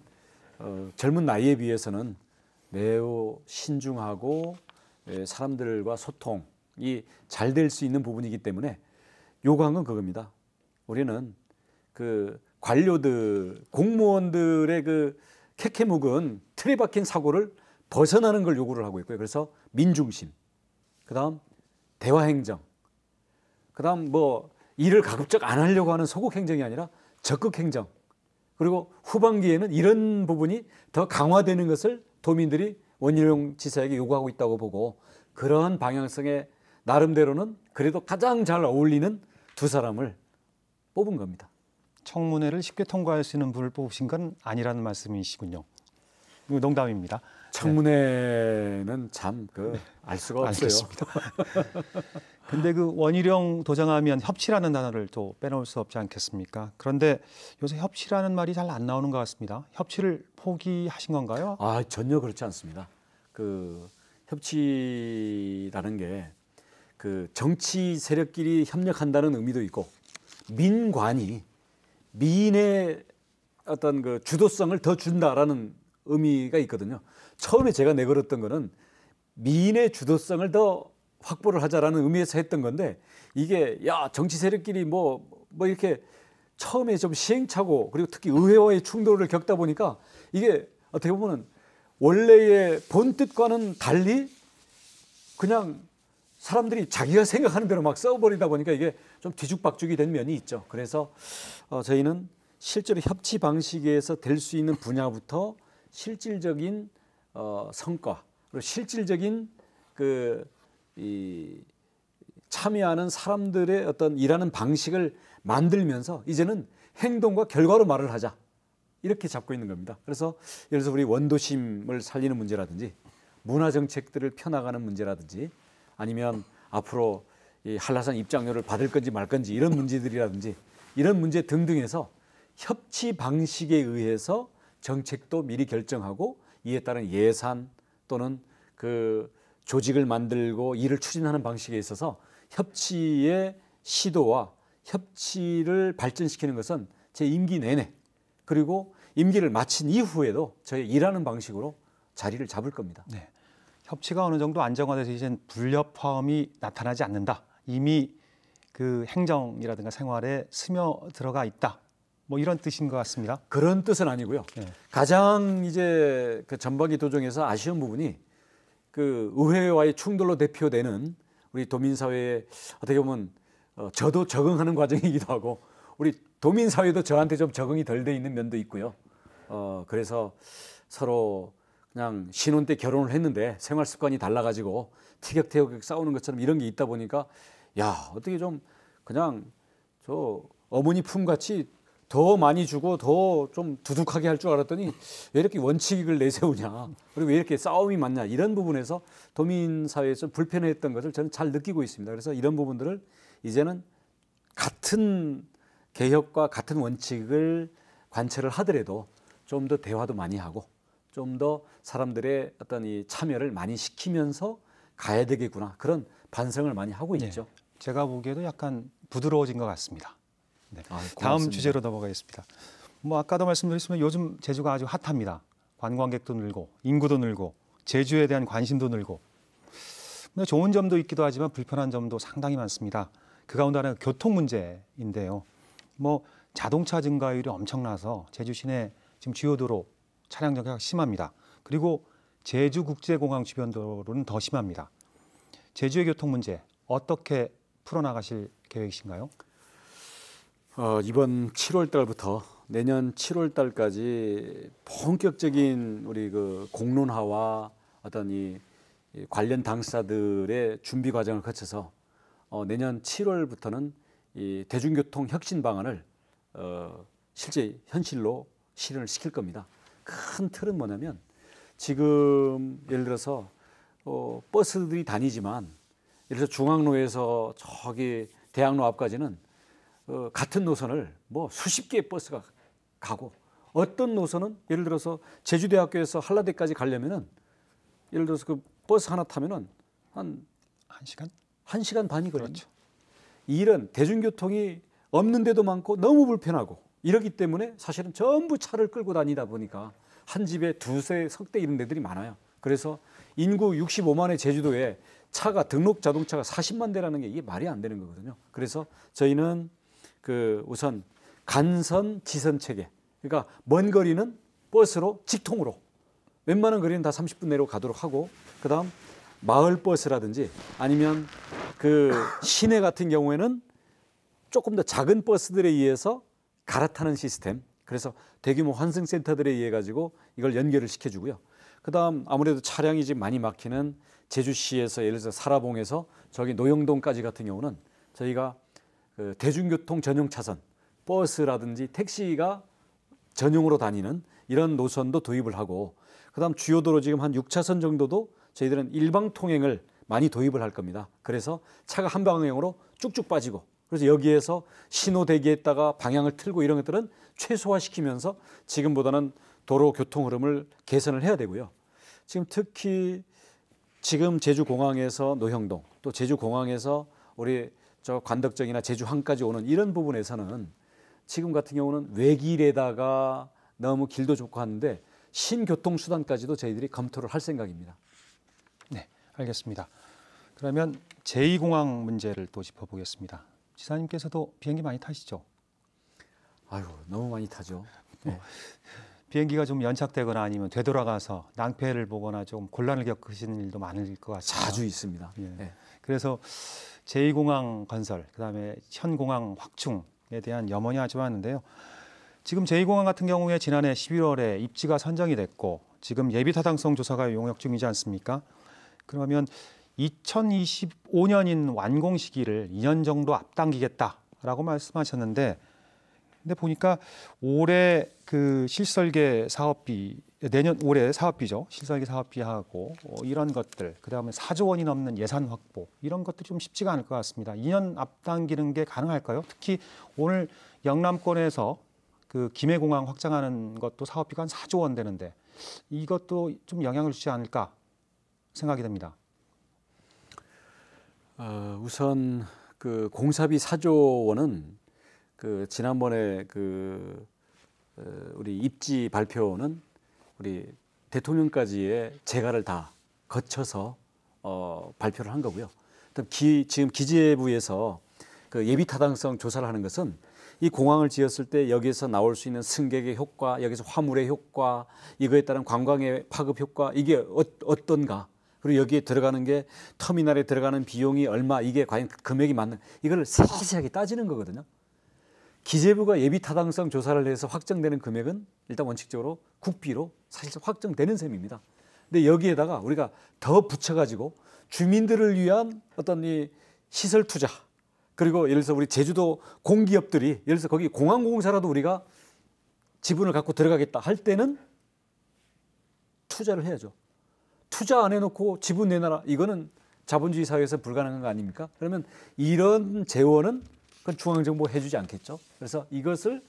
어, 젊은 나이에 비해서는 매우 신중하고 예, 사람들과 소통이 잘 될 수 있는 부분이기 때문에 요구한 건 그겁니다. 우리는 그 관료들 공무원들의 그 캐캐묵은 틀에 박힌 사고를 벗어나는 걸 요구를 하고 있고요. 그래서 민중심, 그다음 대화행정, 그다음 뭐 일을 가급적 안 하려고 하는 소극행정이 아니라 적극행정, 그리고 후반기에는 이런 부분이 더 강화되는 것을 도민들이 원희룡 지사에게 요구하고 있다고 보고 그러한 방향성에 나름대로는 그래도 가장 잘 어울리는 두 사람을 뽑은 겁니다. 청문회를 쉽게 통과할 수 있는 분을 뽑으신 건 아니라는 말씀이시군요. 농담입니다. 청문회는 그 네. 참그 알 수가 알겠습니다. 근데 그 원희룡 도장하면 협치라는 단어를 또 빼놓을 수 없지 않겠습니까? 그런데 요새 협치라는 말이 잘 안 나오는 것 같습니다. 협치를 포기하신 건가요? 아 전혀 그렇지 않습니다. 그 협치라는 게 그 정치 세력끼리 협력한다는 의미도 있고 민관이 미의 어떤 그 주도성을 더 준다라는 의미가 있거든요. 처음에 제가 내걸었던 거는 미인의 주도성을 더 확보를 하자라는 의미에서 했던 건데 이게 야 정치 세력끼리 뭐뭐 뭐 이렇게 처음에 좀 시행착오 그리고 특히 의회와의 충돌을 겪다 보니까 이게 어떻게 보면 원래의 본 뜻과는 달리 그냥 사람들이 자기가 생각하는 대로 막 써버리다 보니까 이게 좀 뒤죽박죽이 된 면이 있죠. 그래서 어, 저희는 실제로 협치 방식에서 될 수 있는 분야부터 실질적인 어, 성과 그리고 실질적인 그 이 참여하는 사람들의 어떤 일하는 방식을 만들면서 이제는 행동과 결과로 말을 하자 이렇게 잡고 있는 겁니다. 그래서 예를 들어서 우리 원도심을 살리는 문제라든지 문화 정책들을 펴나가는 문제라든지 아니면 앞으로 이 한라산 입장료를 받을 건지 말 건지 이런 문제들이라든지 이런 문제 등등에서 협치 방식에 의해서 정책도 미리 결정하고 이에 따른 예산 또는 그 조직을 만들고 일을 추진하는 방식에 있어서 협치의 시도와 협치를 발전시키는 것은 제 임기 내내 그리고 임기를 마친 이후에도 저희 일하는 방식으로 자리를 잡을 겁니다. 네. 협치가 어느 정도 안정화돼서 이젠 불협화음이 나타나지 않는다. 이미 그 행정이라든가 생활에 스며들어가 있다. 뭐 이런 뜻인 것 같습니다. 그런 뜻은 아니고요. 네. 가장 이제 그 전박이 도정에서 아쉬운 부분이 그 의회와의 충돌로 대표되는 우리 도민 사회에 어떻게 보면 어, 저도 적응하는 과정이기도 하고 우리 도민 사회도 저한테 좀 적응이 덜 돼 있는 면도 있고요. 어 그래서 서로 그냥 신혼 때 결혼을 했는데 생활 습관이 달라가지고 티격태격 싸우는 것처럼 이런 게 있다 보니까 야 어떻게 좀 그냥 저 어머니 품같이 더 많이 주고 더 좀 두둑하게 할 줄 알았더니 왜 이렇게 원칙을 내세우냐 그리고 왜 이렇게 싸움이 많냐 이런 부분에서 도민 사회에서 불편했던 것을 저는 잘 느끼고 있습니다. 그래서 이런 부분들을 이제는 같은 개혁과 같은 원칙을 관철을 하더라도 좀 더 대화도 많이 하고 좀 더 사람들의 어떤 이 참여를 많이 시키면서 가야 되겠구나 그런 반성을 많이 하고 네. 있죠. 네, 제가 보기에도 약간 부드러워진 것 같습니다. 네. 아, 다음 주제로 넘어가겠습니다. 뭐 아까도 말씀드렸지만 요즘 제주가 아주 핫합니다. 관광객도 늘고 인구도 늘고 제주에 대한 관심도 늘고 좋은 점도 있기도 하지만 불편한 점도 상당히 많습니다. 그 가운데 하나가 교통 문제인데요. 뭐 자동차 증가율이 엄청나서 제주 시내 지금 주요 도로 차량 정체가 심합니다. 그리고 제주국제공항 주변 도로는 더 심합니다. 제주의 교통 문제 어떻게 풀어나가실 계획이신가요? 어, 이번 7월 달부터 내년 7월 달까지 본격적인 우리 그 공론화와 어떤 이 관련 당사들의 준비 과정을 거쳐서 어, 내년 7월부터는 이 대중교통 혁신 방안을 어, 실제 현실로 실현을 시킬 겁니다. 큰 틀은 뭐냐면 지금 예를 들어서 어, 버스들이 다니지만 예를 들어 중앙로에서 저기 대학로 앞까지는 어, 같은 노선을 뭐 수십 개의 버스가 가고 어떤 노선은 예를 들어서 제주대학교에서 한라대까지 가려면은 예를 들어서 그 버스 하나 타면은 한 1시간? 1시간 반이 걸려요. 그렇죠. 이 일은 대중교통이 없는 데도 많고 너무 불편하고 이러기 때문에 사실은 전부 차를 끌고 다니다 보니까 한 집에 두세 석대 이런 데들이 많아요. 그래서 인구 65만의 제주도에 차가 등록 자동차가 40만 대라는 게 이게 말이 안 되는 거거든요. 그래서 저희는 그 우선 간선 지선 체계. 그러니까 먼 거리는 버스로 직통으로 웬만한 거리는 다 30분 내로 가도록 하고 그다음 마을 버스라든지 아니면 그 시내 같은 경우에는 조금 더 작은 버스들에 의해서 갈아타는 시스템. 그래서 대규모 환승 센터들에 의해 가지고 이걸 연결을 시켜 주고요. 그다음 아무래도 차량이 지금 많이 막히는 제주시에서 예를 들어 서 사라봉에서 저기 노영동까지 같은 경우는 저희가 그 대중교통 전용 차선, 버스라든지 택시가 전용으로 다니는 이런 노선도 도입을 하고 그다음 주요 도로 지금 한 6차선 정도도 저희들은 일방 통행을 많이 도입을 할 겁니다. 그래서 차가 한 방향으로 쭉쭉 빠지고 그래서 여기에서 신호 대기했다가 방향을 틀고 이런 것들은 최소화시키면서 지금보다는 도로 교통 흐름을 개선을 해야 되고요. 지금 특히 지금 제주 공항에서 노형동 또 제주 공항에서 우리 저 관덕정이나 제주 항까지 오는 이런 부분에서는 지금 같은 경우는 외길에다가 너무 길도 좋고 하는데 신교통 수단까지도 저희들이 검토를 할 생각입니다. 네, 알겠습니다. 그러면 제2공항 문제를 또 짚어보겠습니다. 지사님께서도 비행기 많이 타시죠? 아유, 너무 많이 타죠. 네. 비행기가 좀 연착되거나 아니면 되돌아가서 낭패를 보거나 좀 곤란을 겪으시는 일도 많을 것 같아요. 자주 있습니다. 예. 네. 그래서 제2공항 건설, 그다음에 현공항 확충에 대한 염원이 아주 많은데요. 지금 제2공항 같은 경우에 지난해 11월에 입지가 선정이 됐고 지금 예비 타당성 조사가 용역 중이지 않습니까? 그러면 2025년인 완공 시기를 2년 정도 앞당기겠다라고 말씀하셨는데 근데 보니까 올해 그 실설계 사업비 내년 올해 사업비죠 실설계 사업비하고 어, 이런 것들 그 다음에 4조 원이 넘는 예산 확보 이런 것들이 좀 쉽지가 않을 것 같습니다. 2년 앞당기는 게 가능할까요? 특히 오늘 영남권에서 그 김해공항 확장하는 것도 사업비가 한 4조 원 되는데 이것도 좀 영향을 주지 않을까 생각이 됩니다. 어, 우선 그 공사비 4조 원은 그 지난번에 그 어, 우리 입지 발표는 우리 대통령까지의 재가를 다 거쳐서 어, 발표를 한 거고요. 기, 지금 기재부에서 그 예비 타당성 조사를 하는 것은 이 공항을 지었을 때 여기에서 나올 수 있는 승객의 효과, 여기서 화물의 효과, 이거에 따른 관광의 파급 효과 이게 어, 떤가 그리고 여기에 들어가는 게 터미널에 들어가는 비용이 얼마 이게 과연 금액이 맞는 이걸 세세하게 따지는 거거든요. 기재부가 예비 타당성 조사를 해서 확정되는 금액은 일단 원칙적으로 국비로 사실상 확정되는 셈입니다. 근데 여기에다가 우리가 더 붙여가지고 주민들을 위한 어떤 이 시설 투자 그리고 예를 들어서 우리 제주도 공기업들이 예를 들어서 거기 공항공사라도 우리가 지분을 갖고 들어가겠다 할 때는 투자를 해야죠. 투자 안 해놓고 지분 내놔라 이거는 자본주의 사회에서 불가능한 거 아닙니까? 그러면 이런 재원은 그건 중앙정부가 해주지 않겠죠. 그래서 이것을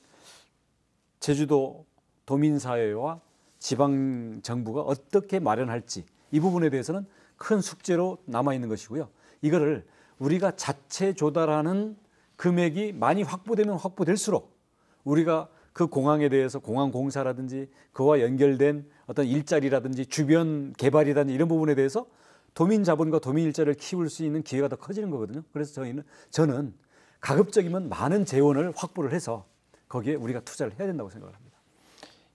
제주도 도민사회와 지방정부가 어떻게 마련할지 이 부분에 대해서는 큰 숙제로 남아있는 것이고요. 이거를 우리가 자체 조달하는 금액이 많이 확보되면 확보될수록 우리가 그 공항에 대해서 공항 공사라든지 그와 연결된 어떤 일자리라든지 주변 개발이라든지 이런 부분에 대해서 도민 자본과 도민 일자리를 키울 수 있는 기회가 더 커지는 거거든요. 그래서 저희는 저는 가급적이면 많은 재원을 확보를 해서 거기에 우리가 투자를 해야 된다고 생각을 합니다.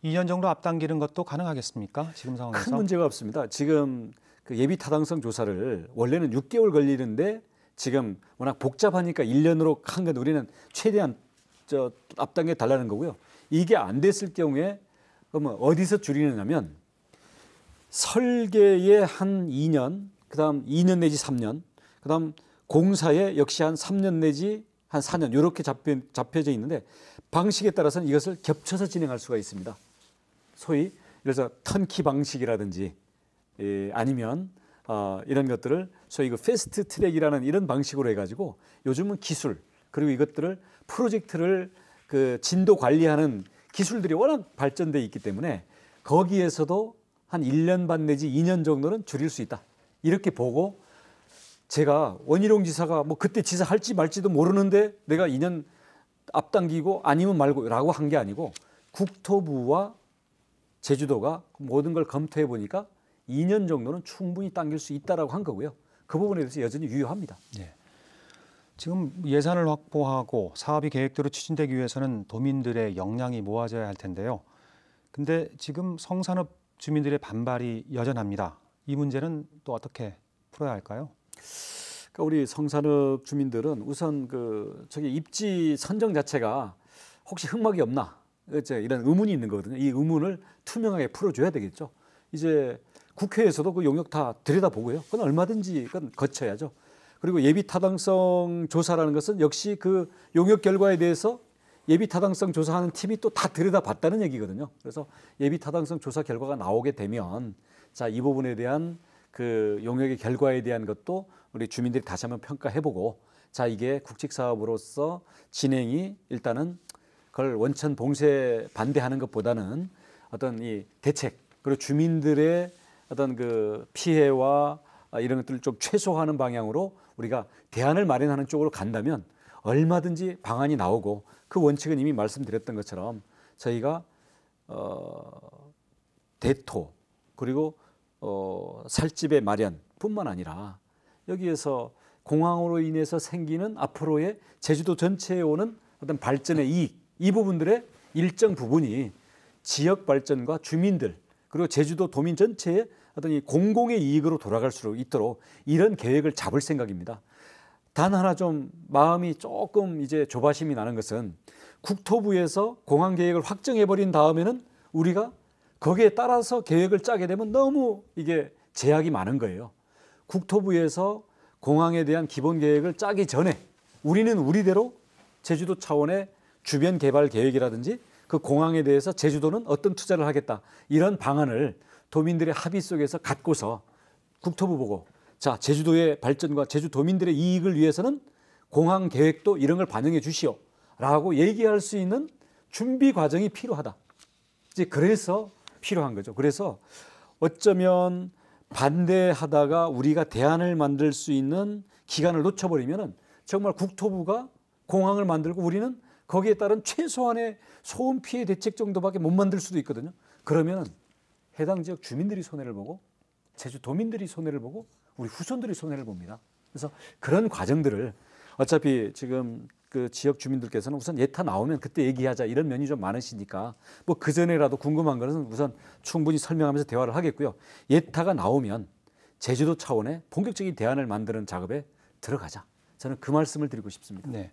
2년 정도 앞당기는 것도 가능하겠습니까? 지금 상황에서 큰 문제가 없습니다. 지금 그 예비 타당성 조사를 원래는 6개월 걸리는데 지금 워낙 복잡하니까 1년으로 한 건 우리는 최대한 저 앞당겨 달라는 거고요. 이게 안 됐을 경우에 그러면 어디서 줄이느냐면 설계에 한 2년, 그다음 2년 내지 3년, 그다음 공사에 역시 한 3년 내지 한 4년 이렇게 잡혀, 잡혀져 있는데 방식에 따라서는 이것을 겹쳐서 진행할 수가 있습니다. 소위 그래서 턴키 방식이라든지 예, 아니면 어, 이런 것들을 소위 그 패스트 트랙이라는 이런 방식으로 해가지고 요즘은 기술 그리고 이것들을 프로젝트를 그 진도 관리하는 기술들이 워낙 발전돼 있기 때문에 거기에서도 한 1년 반 내지 2년 정도는 줄일 수 있다. 이렇게 보고 제가 원희룡 지사가 뭐 그때 지사 할지 말지도 모르는데 내가 2년 앞당기고 아니면 말고라고 한 게 아니고 국토부와 제주도가 모든 걸 검토해 보니까 2년 정도는 충분히 당길 수 있다라고 한 거고요. 그 부분에 대해서 여전히 유효합니다. 네. 지금 예산을 확보하고 사업이 계획대로 추진되기 위해서는 도민들의 역량이 모아져야 할 텐데요. 근데 지금 성산업 주민들의 반발이 여전합니다. 이 문제는 또 어떻게 풀어야 할까요? 그러니까 우리 성산읍 주민들은 우선 그 저기 입지 선정 자체가 혹시 흑막이 없나 이런 의문이 있는 거거든요. 이 의문을 투명하게 풀어줘야 되겠죠. 이제 국회에서도 그 용역 다 들여다보고요. 그건 얼마든지 그건 거쳐야죠. 그리고 예비 타당성 조사라는 것은 역시 그 용역 결과에 대해서 예비 타당성 조사하는 팀이 또 다 들여다봤다는 얘기거든요. 그래서 예비 타당성 조사 결과가 나오게 되면 자 이 부분에 대한 그 용역의 결과에 대한 것도 우리 주민들이 다시 한번 평가해보고 자 이게 국책 사업으로서 진행이 일단은 그걸 원천 봉쇄 반대하는 것보다는 어떤 이 대책 그리고 주민들의 어떤 그 피해와 이런 것들을 좀 최소화하는 방향으로 우리가 대안을 마련하는 쪽으로 간다면 얼마든지 방안이 나오고 그 원칙은 이미 말씀드렸던 것처럼 저희가 어, 대토 그리고 어, 살집의 마련뿐만 아니라 여기에서 공항으로 인해서 생기는 앞으로의 제주도 전체에 오는 어떤 발전의 이익 이 부분들의 일정 부분이 지역 발전과 주민들 그리고 제주도 도민 전체의 어떤 이 공공의 이익으로 돌아갈 수 있도록 이런 계획을 잡을 생각입니다. 단 하나 좀 마음이 조금 이제 조바심이 나는 것은 국토부에서 공항 계획을 확정해 버린 다음에는 우리가 거기에 따라서 계획을 짜게 되면 너무 이게 제약이 많은 거예요. 국토부에서 공항에 대한 기본 계획을 짜기 전에 우리는 우리대로 제주도 차원의 주변 개발 계획이라든지 그 공항에 대해서 제주도는 어떤 투자를 하겠다 이런 방안을 도민들의 합의 속에서 갖고서 국토부 보고 자 제주도의 발전과 제주도민들의 이익을 위해서는 공항 계획도 이런 걸 반영해 주시오 라고 얘기할 수 있는 준비 과정이 필요하다. 이제 그래서 필요한 거죠. 그래서 어쩌면 반대하다가 우리가 대안을 만들 수 있는 기간을 놓쳐버리면 정말 국토부가 공항을 만들고 우리는 거기에 따른 최소한의 소음 피해 대책 정도밖에 못 만들 수도 있거든요. 그러면 해당 지역 주민들이 손해를 보고 제주도민들이 손해를 보고 우리 후손들이 손해를 봅니다. 그래서 그런 과정들을 어차피 지금 그 지역 주민들께서는 우선 예타 나오면 그때 얘기하자 이런 면이 좀 많으시니까 뭐그 전에라도 궁금한 것은 우선 충분히 설명하면서 대화를 하겠고요. 예타가 나오면 제주도 차원의 본격적인 대안을 만드는 작업에 들어가자. 저는 그 말씀을 드리고 싶습니다. 네.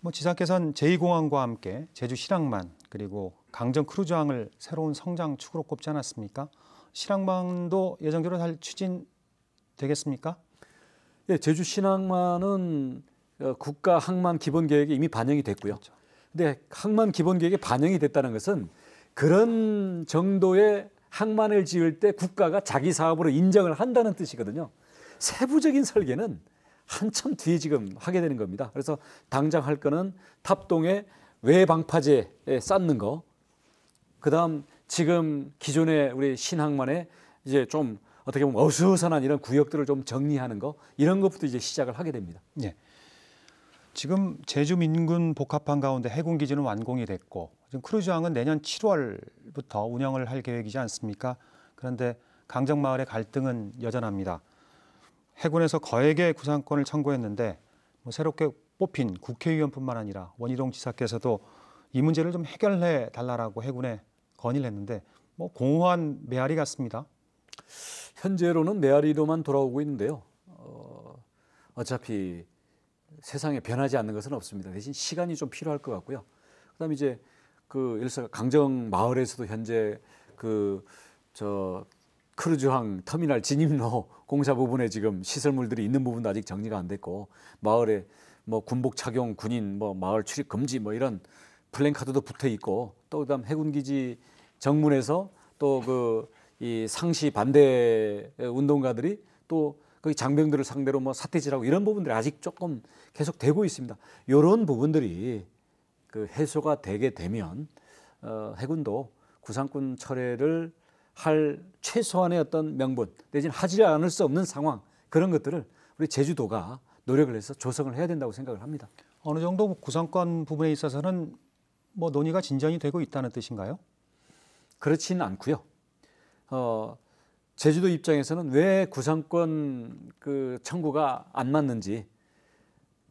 뭐 지사께서는 제2공항과 함께 제주 실항만 그리고 강정 크루즈항을 새로운 성장 축으로 꼽지 않았습니까? 실항만도 예정대로 잘 추진되겠습니까? 예, 제주 신항만은 어, 국가 항만 기본 계획에 이미 반영이 됐고요. 그렇죠. 항만 기본 계획에 반영이 됐다는 것은 그런 정도의 항만을 지을 때 국가가 자기 사업으로 인정을 한다는 뜻이거든요. 세부적인 설계는 한참 뒤에 지금 하게 되는 겁니다. 그래서 당장 할 거는 탑동에 외방파제 쌓는 거. 그다음 지금 기존의 우리 신항만에 이제 좀 어떻게 보면 어수선한 이런 구역들을 좀 정리하는 거 이런 것부터 이제 시작을 하게 됩니다. 예. 지금 제주 민군 복합항 가운데 해군 기지는 완공이 됐고 지금 크루즈항은 내년 7월부터 운영을 할 계획이지 않습니까? 그런데 강정마을의 갈등은 여전합니다. 해군에서 거액의 구상권을 청구했는데 뭐 새롭게 뽑힌 국회의원뿐만 아니라 원희동 지사께서도 이 문제를 좀 해결해 달라라고 해군에 건의를 했는데 뭐 공허한 메아리 같습니다. 현재로는 메아리로만 돌아오고 있는데요. 어, 어차피 세상에 변하지 않는 것은 없습니다. 대신 시간이 좀 필요할 것 같고요. 그다음에 이제 그 일서 강정 마을에서도 현재 그 저 크루즈항 터미널 진입로 공사 부분에 지금 시설물들이 있는 부분도 아직 정리가 안 됐고 마을에 뭐 군복 착용 군인 뭐 마을 출입 금지 뭐 이런 플랜카드도 붙어 있고 또 그다음 해군 기지 정문에서 또 그 이 상시 반대 운동가들이 또 거기 장병들을 상대로 뭐 사태질하고 이런 부분들이 아직 조금 계속 되고 있습니다. 이런 부분들이 그 해소가 되게 되면 어, 해군도 구상권 철회를 할 최소한의 어떤 명분 내지 하지 않을 수 없는 상황 그런 것들을 우리 제주도가 노력을 해서 조성을 해야 된다고 생각을 합니다. 어느 정도 구상권 부분에 있어서는 뭐 논의가 진전이 되고 있다는 뜻인가요? 그렇지는 않고요. 어, 제주도 입장에서는 왜 구상권 그 청구가 안 맞는지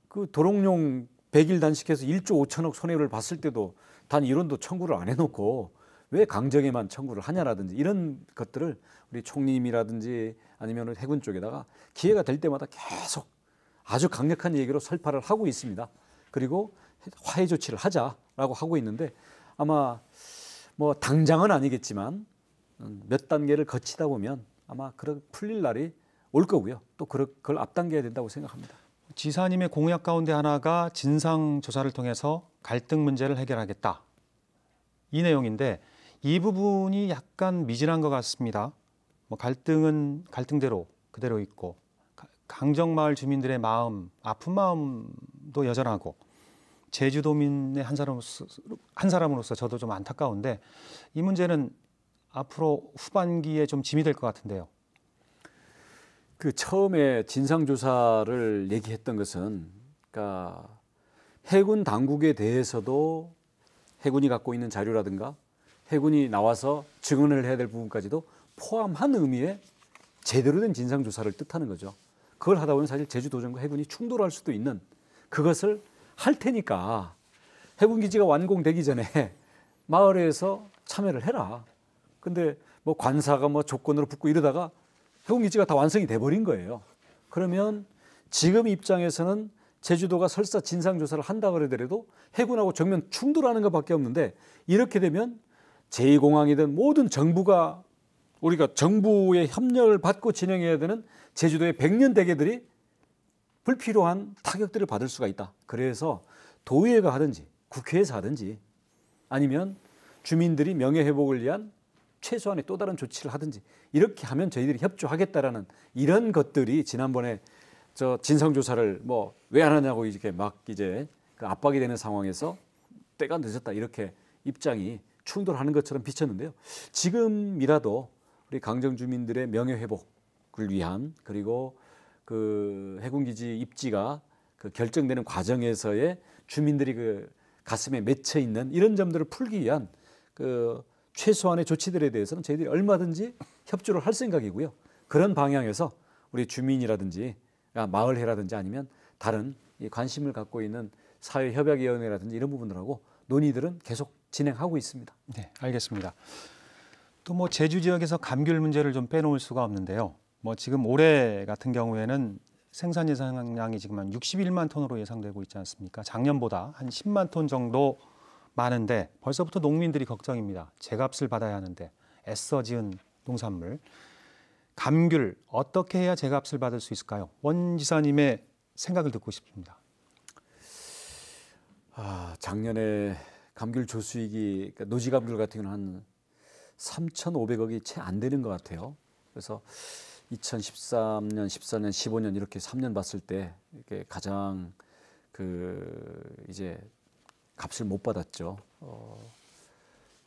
그 도롱뇽 100일 단식해서 1조 5천억 손해를 봤을 때도 단이론도 청구를 안 해놓고 왜 강정에만 청구를 하냐라든지 이런 것들을 우리 총리님이라든지 아니면 해군 쪽에다가 기회가 될 때마다 계속 아주 강력한 얘기로 설파를 하고 있습니다. 그리고 화해 조치를 하자라고 하고 있는데 아마 뭐 당장은 아니겠지만 몇 단계를 거치다 보면 아마 그런 풀릴 날이 올 거고요. 또 그걸 앞당겨야 된다고 생각합니다. 지사님의 공약 가운데 하나가 진상 조사를 통해서 갈등 문제를 해결하겠다. 이 내용인데 이 부분이 약간 미진한 것 같습니다. 뭐 갈등은 갈등대로 그대로 있고 강정마을 주민들의 마음, 아픈 마음도 여전하고 제주도민의 한 사람으로서, 한 사람으로서 저도 좀 안타까운데 이 문제는 앞으로 후반기에 좀 짐이 될 것 같은데요. 그 처음에 진상 조사를 얘기했던 것은 그러니까 해군 당국에 대해서도 해군이 갖고 있는 자료라든가 해군이 나와서 증언을 해야 될 부분까지도 포함한 의미의 제대로 된 진상 조사를 뜻하는 거죠. 그걸 하다 보면 사실 제주도전과 해군이 충돌할 수도 있는 그것을 할 테니까 해군 기지가 완공되기 전에 마을에서 참여를 해라. 근데 뭐 관사가 뭐 조건으로 붙고 이러다가 해군기지가 다 완성이 돼버린 거예요. 그러면 지금 입장에서는 제주도가 설사 진상조사를 한다 그러더라도 해군하고 정면 충돌하는 것밖에 없는데 이렇게 되면 제2공항이든 모든 정부가 우리가 정부의 협력을 받고 진행해야 되는 제주도의 백년 대계들이 불필요한 타격들을 받을 수가 있다. 그래서 도의회가 하든지 국회에서 하든지 아니면 주민들이 명예회복을 위한 최소한의 또 다른 조치를 하든지 이렇게 하면 저희들이 협조하겠다라는 이런 것들이 지난번에 저 진상 조사를 뭐 왜 안 하냐고 이렇게 막 이제 그 압박이 되는 상황에서 때가 늦었다 이렇게 입장이 충돌하는 것처럼 비쳤는데요. 지금이라도 우리 강정 주민들의 명예 회복을 위한 그리고 그 해군 기지 입지가 그 결정되는 과정에서의 주민들이 그 가슴에 맺혀 있는 이런 점들을 풀기 위한 그 최소한의 조치들에 대해서는 저희들이 얼마든지 협조를 할 생각이고요. 그런 방향에서 우리 주민이라든지 마을회라든지 아니면 다른 관심을 갖고 있는 사회협약위원회라든지 이런 부분들하고 논의들은 계속 진행하고 있습니다. 네, 알겠습니다. 또 뭐 제주 지역에서 감귤 문제를 좀 빼놓을 수가 없는데요. 뭐 지금 올해 같은 경우에는 생산 예상량이 지금 한 61만 톤으로 예상되고 있지 않습니까? 작년보다 한 10만 톤 정도 많은데 벌써부터 농민들이 걱정입니다. 제값을 받아야 하는데 애써 지은 농산물. 감귤 어떻게 해야 제값을 받을 수 있을까요? 원 지사님의 생각을 듣고 싶습니다. 아, 작년에 감귤 조수익이 그러니까 노지 감귤 같은 경우는 한 3,500억이 채 안 되는 것 같아요. 그래서 2013년, 14년, 15년 이렇게 3년 봤을 때이게 가장 그 이제 값을 못 받았죠. 어,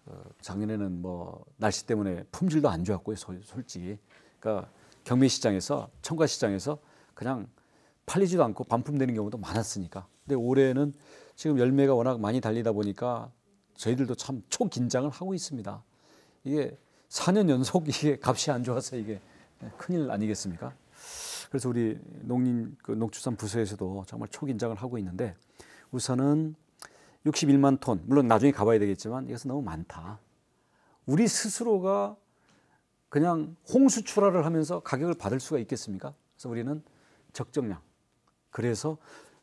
어, 작년에는 뭐 날씨 때문에 품질도 안 좋았고요, 소, 솔직히. 그러니까 경매 시장에서 청가 시장에서 그냥 팔리지도 않고 반품되는 경우도 많았으니까. 근데 올해는 지금 열매가 워낙 많이 달리다 보니까 저희들도 참 초긴장을 하고 있습니다. 이게 4년 연속 이게 값이 안 좋아서 이게 큰일 아니겠습니까? 그래서 우리 농림 그 농축산 부서에서도 정말 초긴장을 하고 있는데 우선은 61만 톤, 물론 나중에 가봐야 되겠지만 이것은 너무 많다. 우리 스스로가 그냥 홍수 출하를 하면서 가격을 받을 수가 있겠습니까? 그래서 우리는 적정량. 그래서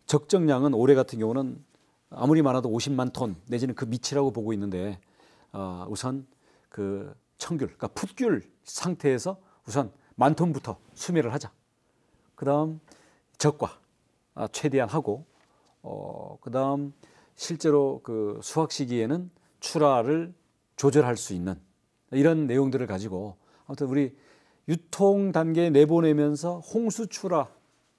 적정량은 올해 같은 경우는 아무리 많아도 50만 톤 내지는 그 밑이라고 보고 있는데 어, 우선 그 청귤, 그러니까 풋귤 상태에서 우선 만 톤부터 수매를 하자. 그다음 적과 아, 최대한 하고 어, 그다음 실제로 그수확 시기에는 출하를 조절할 수 있는 이런 내용들을 가지고 아무튼 우리 유통 단계에 내보내면서 홍수 출하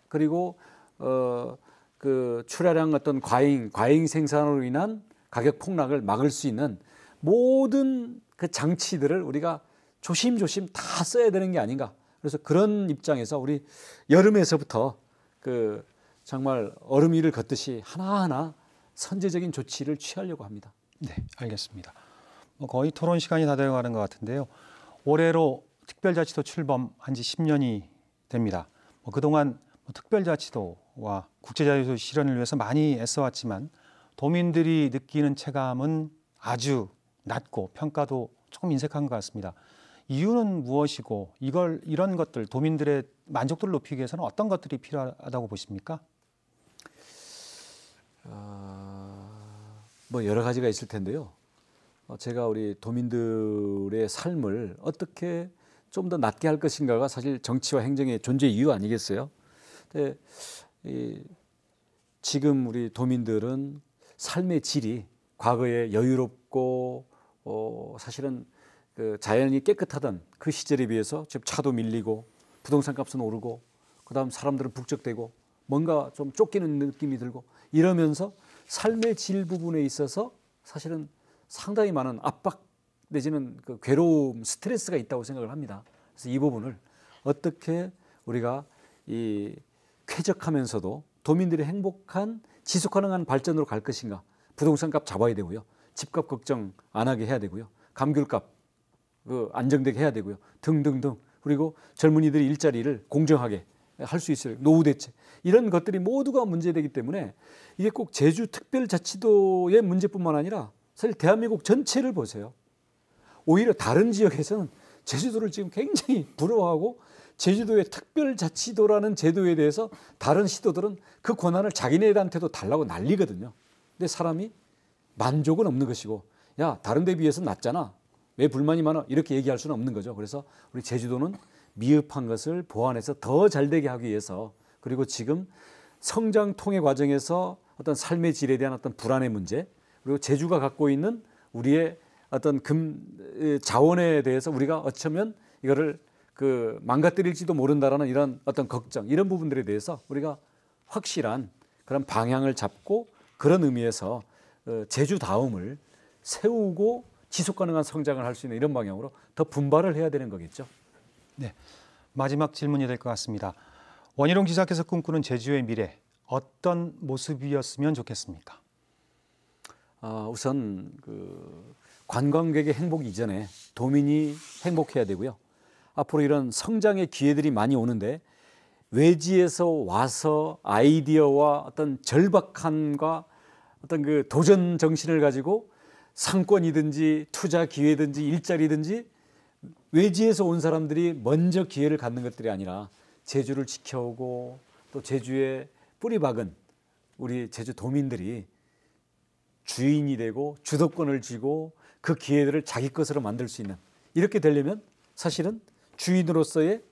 그리고 어그 출하량 어떤 과잉 과잉 생산으로 인한 가격 폭락을 막을 수 있는 모든 그 장치들을 우리가 조심조심 다 써야 되는 게 아닌가. 그래서 그런 입장에서 우리 여름에서부터 그 정말 얼음 위를 걷듯이 하나하나 선제적인 조치를 취하려고 합니다. 네, 알겠습니다. 뭐 거의 토론 시간이 다 되어가는 것 같은데요. 올해로 특별자치도 출범한 지 10년이 됩니다. 뭐 그동안 뭐 특별자치도와 국제자유도 실현을 위해서 많이 애써왔지만 도민들이 느끼는 체감은 아주 낮고 평가도 조금 인색한 것 같습니다. 이유는 무엇이고 이걸 이런 것들 도민들의 만족도를 높이기 위해서는 어떤 것들이 필요하다고 보십니까? 어... 뭐 여러 가지가 있을 텐데요. 어, 제가 우리 도민들의 삶을 어떻게 좀 더 낫게 할 것인가가 사실 정치와 행정의 존재 이유 아니겠어요? 근데 이 지금 우리 도민들은 삶의 질이 과거에 여유롭고 어 사실은 그 자연이 깨끗하던 그 시절에 비해서 지금 차도 밀리고 부동산 값은 오르고 그다음 사람들은 북적대고 뭔가 좀 쫓기는 느낌이 들고 이러면서 삶의 질 부분에 있어서 사실은 상당히 많은 압박 내지는 그 괴로움, 스트레스가 있다고 생각을 합니다. 그래서 이 부분을 어떻게 우리가 이 쾌적하면서도 도민들의 행복한 지속 가능한 발전으로 갈 것인가. 부동산 값 잡아야 되고요. 집값 걱정 안 하게 해야 되고요. 감귤값 그 안정되게 해야 되고요. 등등등. 그리고 젊은이들이 일자리를 공정하게 할수 있어요. 노후 대책. 이런 것들이 모두가 문제되기 때문에 이게 꼭 제주 특별자치도의 문제뿐만 아니라 사실 대한민국 전체를 보세요. 오히려 다른 지역에서는 제주도를 지금 굉장히 부러워하고 제주도의 특별자치도라는 제도에 대해서 다른 시도들은 그 권한을 자기네들한테도 달라고 난리거든요. 근데 사람이 만족은 없는 것이고 야 다른 데 비해서 낫잖아. 왜 불만이 많아 이렇게 얘기할 수는 없는 거죠. 그래서 우리 제주도는 미흡한 것을 보완해서 더 잘되게 하기 위해서 그리고 지금 성장 통해 과정에서 어떤 삶의 질에 대한 어떤 불안의 문제 그리고 제주가 갖고 있는 우리의 어떤 금 자원에 대해서 우리가 어쩌면 이거를 그 망가뜨릴지도 모른다라는 이런 어떤 걱정 이런 부분들에 대해서 우리가 확실한 그런 방향을 잡고 그런 의미에서 제주 어, 다음을 세우고 지속 가능한 성장을 할 수 있는 이런 방향으로 더 분발을 해야 되는 거겠죠. 네, 마지막 질문이 될 것 같습니다. 원희룡 지사께서 꿈꾸는 제주의 미래 어떤 모습이었으면 좋겠습니까? 어, 우선 그 관광객의 행복 이전에 도민이 행복해야 되고요. 앞으로 이런 성장의 기회들이 많이 오는데 외지에서 와서 아이디어와 어떤 절박함과 어떤 그 도전 정신을 가지고 상권이든지 투자 기회든지 일자리든지 외지에서 온 사람들이 먼저 기회를 갖는 것들이 아니라 제주를 지켜오고 또 제주의 뿌리박은 우리 제주 도민들이 주인이 되고 주도권을 쥐고 그 기회들을 자기 것으로 만들 수 있는 이렇게 되려면 사실은 주인으로서의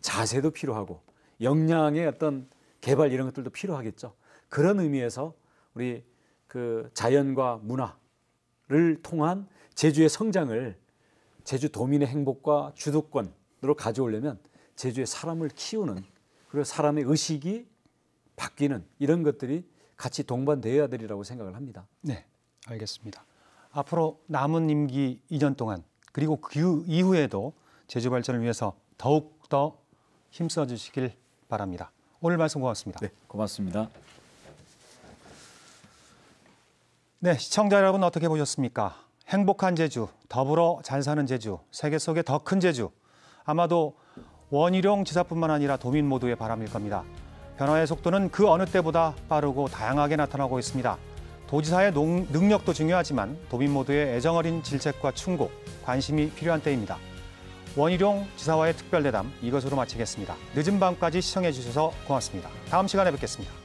자세도 필요하고 역량의 어떤 개발 이런 것들도 필요하겠죠. 그런 의미에서 우리 그 자연과 문화를 통한 제주의 성장을 제주 도민의 행복과 주도권으로 가져오려면 제주의 사람을 키우는 그리고 사람의 의식이 바뀌는 이런 것들이 같이 동반되어야 되리라고 생각을 합니다. 네, 알겠습니다. 앞으로 남은 임기 2년 동안 그리고 그 이후에도 제주 발전을 위해서 더욱 더 힘써 주시길 바랍니다. 오늘 말씀 고맙습니다. 네, 고맙습니다. 네, 시청자 여러분 어떻게 보셨습니까? 행복한 제주, 더불어 잘 사는 제주, 세계 속에더 큰 제주. 아마도 원희룡 지사뿐만 아니라 도민 모두의 바람일 겁니다. 변화의 속도는 그 어느 때보다 빠르고 다양하게 나타나고 있습니다. 도지사의 농, 능력도 중요하지만 도민 모두의 애정어린 질책과 충고, 관심이 필요한 때입니다. 원희룡 지사와의 특별대담 이것으로 마치겠습니다. 늦은 밤까지 시청해 주셔서 고맙습니다. 다음 시간에 뵙겠습니다.